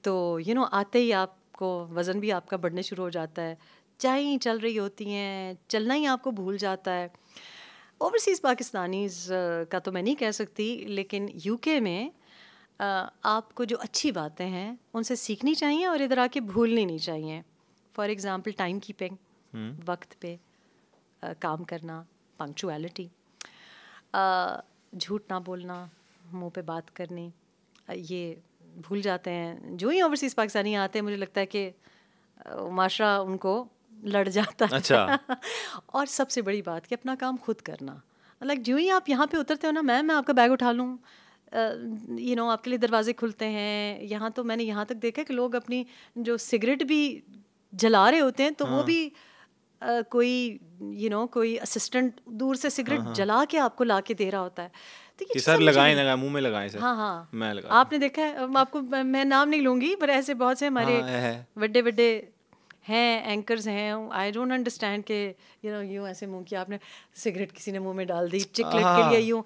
तो यू you नो know, आते ही आपको वज़न भी आपका बढ़ने शुरू हो जाता है चाय चल रही होती हैं चलना ही आपको भूल जाता है ओवरसीज़ पाकिस्तानीज़ का तो मैं नहीं कह सकती लेकिन यूके में आपको जो अच्छी बातें हैं उनसे सीखनी चाहिए और इधर आके भूलनी नहीं चाहिए फॉर एग्ज़ाम्पल टाइम कीपिंग वक्त पे आ, काम करना पंक्चुअलिटी झूठ ना बोलना मुंह पे बात करनी ये भूल जाते हैं जो ही ओवरसीज़ पाकिस्तानी आते हैं मुझे लगता है कि माशरा उनको लड़ जाता अच्छा। है और सबसे बड़ी बात कि अपना काम खुद करना लाइक जो ही आप यहाँ पे उतरते हो ना मैम मैं आपका बैग उठा लूँ यू नो आपके लिए दरवाजे खुलते हैं यहाँ तो मैंने यहाँ तक देखा कि लोग अपनी जो सिगरेट भी जला रहे होते हैं तो हाँ। वो भी Uh, कोई यू you नो know, कोई असिस्टेंट दूर से सिगरेट हाँ, हाँ। जला के आपको ला के दे रहा होता है तो सर लगाए ना मुंह में लगाए सर हाँ हाँ मैं लगा आपने देखा है आपको मैं नाम नहीं लूंगी पर ऐसे बहुत से हमारे हाँ, बड़े बड़े हैं एंकर्स हैं आई डोंट अंडरस्टैंड के यू नो यूँ ऐसे मुंह की आपने सिगरेट किसी ने मुंह में डाल दी चिकलेट के लिए यूँ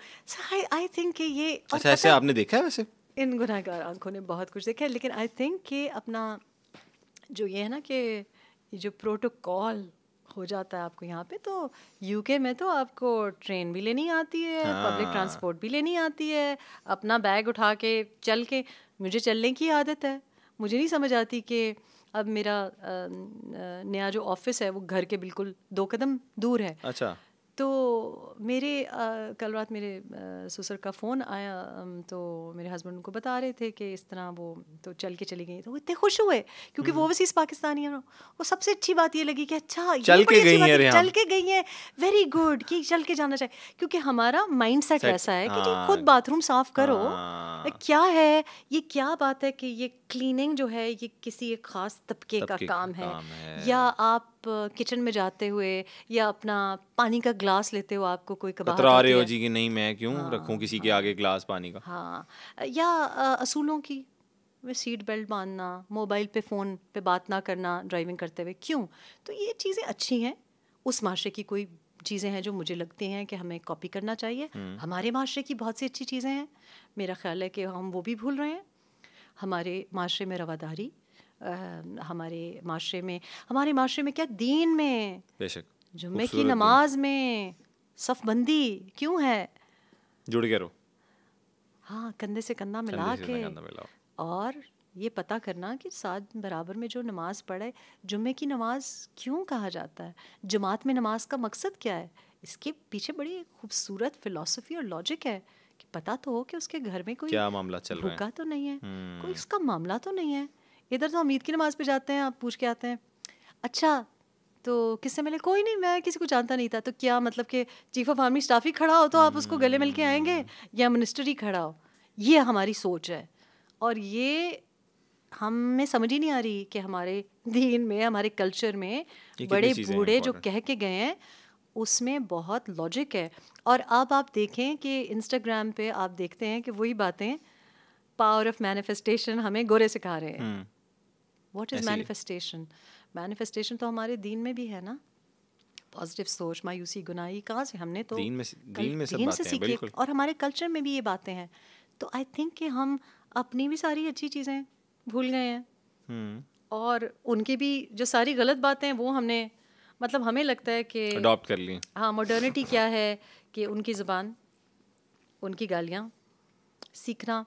आई आई थिंक कि ये अच्छा ऐसे आपने देखा है वैसे इन गुनाहगार आंखों ने बहुत कुछ देखा है लेकिन आई थिंक कि अपना जो ये है ना कि जो प्रोटोकॉल हो जाता है आपको यहाँ पे तो यूके में तो आपको ट्रेन भी लेनी आती है हाँ। पब्लिक ट्रांसपोर्ट भी लेनी आती है अपना बैग उठा के चल के मुझे चलने की आदत है मुझे नहीं समझ आती कि अब मेरा नया जो ऑफिस है वो घर के बिल्कुल दो कदम दूर है अच्छा तो मेरे कल रात मेरे ससुर का फ़ोन आया तो मेरे हस्बैंड उनको बता रहे थे कि इस तरह वो तो चल के चली गई तो वो इतने खुश हुए क्योंकि वो ओवरसीज हम्म। पाकिस्तानी है वो सबसे अच्छी बात ये लगी कि अच्छा चल के गई है चल के गई है वेरी गुड कि चल के जाना चाहिए क्योंकि हमारा माइंड सेट ऐसा है कि हाँ। खुद बाथरूम साफ करो हाँ। क्या है ये क्या बात है कि ये क्लीनिंग जो है ये किसी एक ख़ास तबके का काम है या आप किचन में जाते हुए या अपना पानी का ग्लास लेते हो आपको कोई कबाब आ रहे हो जी कि नहीं मैं क्यों हाँ, रखूं किसी हाँ, के आगे ग्लास पानी का हाँ या आ, असूलों की में सीट बेल्ट बांधना मोबाइल पे फ़ोन पे बात ना करना ड्राइविंग करते हुए क्यों तो ये चीज़ें अच्छी हैं उस माशरे की कोई चीज़ें हैं जो मुझे लगती हैं कि हमें कॉपी करना चाहिए हम्म। हमारे माशरे की बहुत सी अच्छी चीज़ें हैं मेरा ख्याल है कि हम वो भी भूल रहे हैं हमारे माशरे में रवादारी हमारे माशरे में हमारे माशरे में क्या दीन में बेशक जुम्मे की नमाज में सफबंदी क्यों है जुड़ गया हाँ कंधे से कंधा मिला के और ये पता करना कि साथ बराबर में जो नमाज़ पढ़े जुम्मे की नमाज क्यों कहा जाता है जमात में नमाज का मकसद क्या है इसके पीछे बड़ी खूबसूरत फिलॉसफी और लॉजिक है कि पता तो हो कि उसके घर में कोई क्या मामला चल रहा है तो नहीं है कोई हम्म। उसका मामला तो नहीं है इधर तो हम ईद की नमाज़ पे जाते हैं आप पूछ के आते हैं अच्छा तो किससे मिले कोई नहीं मैं किसी को जानता नहीं था तो क्या मतलब कि चीफ ऑफ आर्मी स्टाफ ही खड़ा हो तो आप उसको गले मिल के आएंगे या मिनिस्टर ही खड़ा हो ये हमारी सोच है और ये हमें समझ ही नहीं आ रही कि हमारे दीन में हमारे कल्चर में बड़े बूढ़े जो कह के गए हैं उसमें बहुत लॉजिक है और अब आप देखें कि इंस्टाग्राम पे आप देखते हैं कि वही बातें पावर ऑफ मैनिफेस्टेशन हमें गोरे सिखा रहे हैं हम्म। वॉट इज़ मैनिफेस्टेशन मैनिफेस्टेशन तो हमारे दीन में भी है ना पॉजिटिव सोच मायूसी गुनाही कहाँ से हमने तो दीन में दीन में दीन से सीखे और हमारे कल्चर में भी ये बातें हैं तो आई थिंक कि हम अपनी भी सारी अच्छी चीज़ें भूल गए हैं हम्म। और उनकी भी जो सारी गलत बातें हैं वो हमने मतलब हमें लगता है कि अडॉप्ट कर ली हाँ मॉडर्निटी क्या है कि उनकी ज़बान उनकी गालियाँ सीखना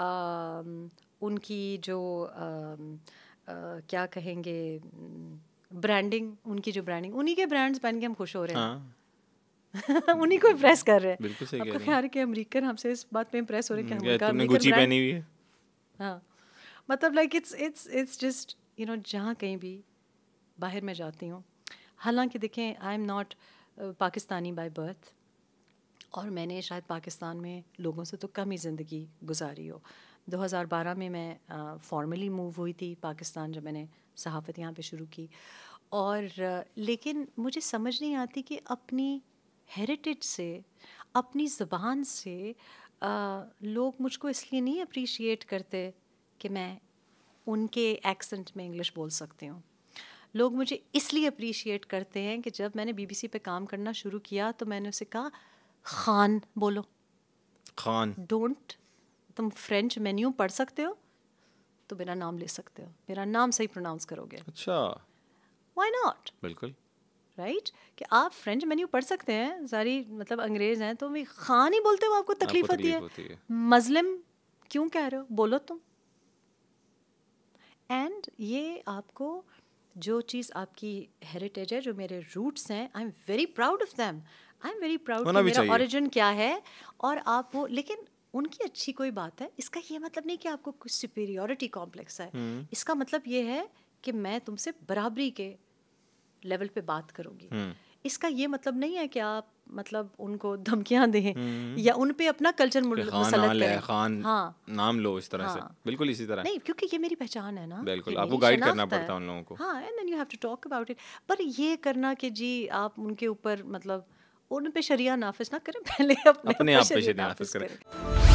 आ, उनकी जो आ, क्या कहेंगे ब्रांडिंग उनकी जो ब्रांडिंग उन्हीं के ब्रांड्स पहन के हम खुश हो रहे हैं हाँ। उन्हीं को इम्प्रेस कर रहे हैं आपको ख्याल कि अमरीकन हमसे इस बात पे इम्प्रेस हो रहे हैं कि हमने हम्म, गुची पहनी हुई है हाँ मतलब like it's it's it's just you know जहाँ कहीं भी बाहर मैं जाती हूँ हालांकि देखें I am not Pakistani by birth और मैंने शायद पाकिस्तान में लोगों से तो कम ही ज़िंदगी गुजारी हो 2012 में मैं फॉर्मली मूव हुई थी पाकिस्तान जब मैंने सहाफ़त यहाँ पे शुरू की और लेकिन मुझे समझ नहीं आती कि अपनी हेरिटेज से अपनी ज़बान से लोग मुझको इसलिए नहीं अप्रिशिएट करते कि मैं उनके एक्सेंट में इंग्लिश बोल सकती हूँ लोग मुझे इसलिए अप्रिशिएट करते हैं कि जब मैंने बीबीसी पे काम करना शुरू किया तो मैंने उसे कहा खान बोलो खान डोंट तुम फ्रेंच मेन्यू पढ़ सकते हो तो मेरा नाम ले सकते हो मेरा नाम सही प्रोनाउंस करोगे अच्छा वाई नॉट बिल्कुल राइट right? कि आप फ्रेंच मेन्यू पढ़ सकते हैं सारी मतलब अंग्रेज हैं तो भी खान ही बोलते हो आपको हाँ, तकलीफ, होती, है। है मजलिम क्यों कह रहे हो बोलो तुम एंड ये आपको जो चीज़ आपकी हेरिटेज है जो मेरे रूट्स हैं I am very proud of them I am very proud मेरा ऑरिजिन क्या है और आप वो लेकिन उनकी अच्छी कोई बात है इसका ये मतलब नहीं कि आपको कुछ सुपीरियोरिटी कॉम्प्लेक्स है hmm. इसका मतलब ये है कि मैं तुमसे बराबरी के लेवल पे बात करूँगी hmm. हम्म। इसका ये मतलब नहीं है कि आप मतलब उनको धमकियां दें hmm. या उन पे अपना कल्चर मुल्क खान, खान हाँ नाम लो इस तरह हाँ, से बिल्कुल इसी तरह नहीं क्योंकि ये मेरी पहचान है ना बिल्कुल आपको गाइड करना पड़ता है उन लोगों को हाँ and then you have to talk about it पर ये करना कि जी आप उनके ऊपर मतलब उन पे शरिया नाफिज ना करें पहले अपने, अपने आप पे शरिया नाफिज करें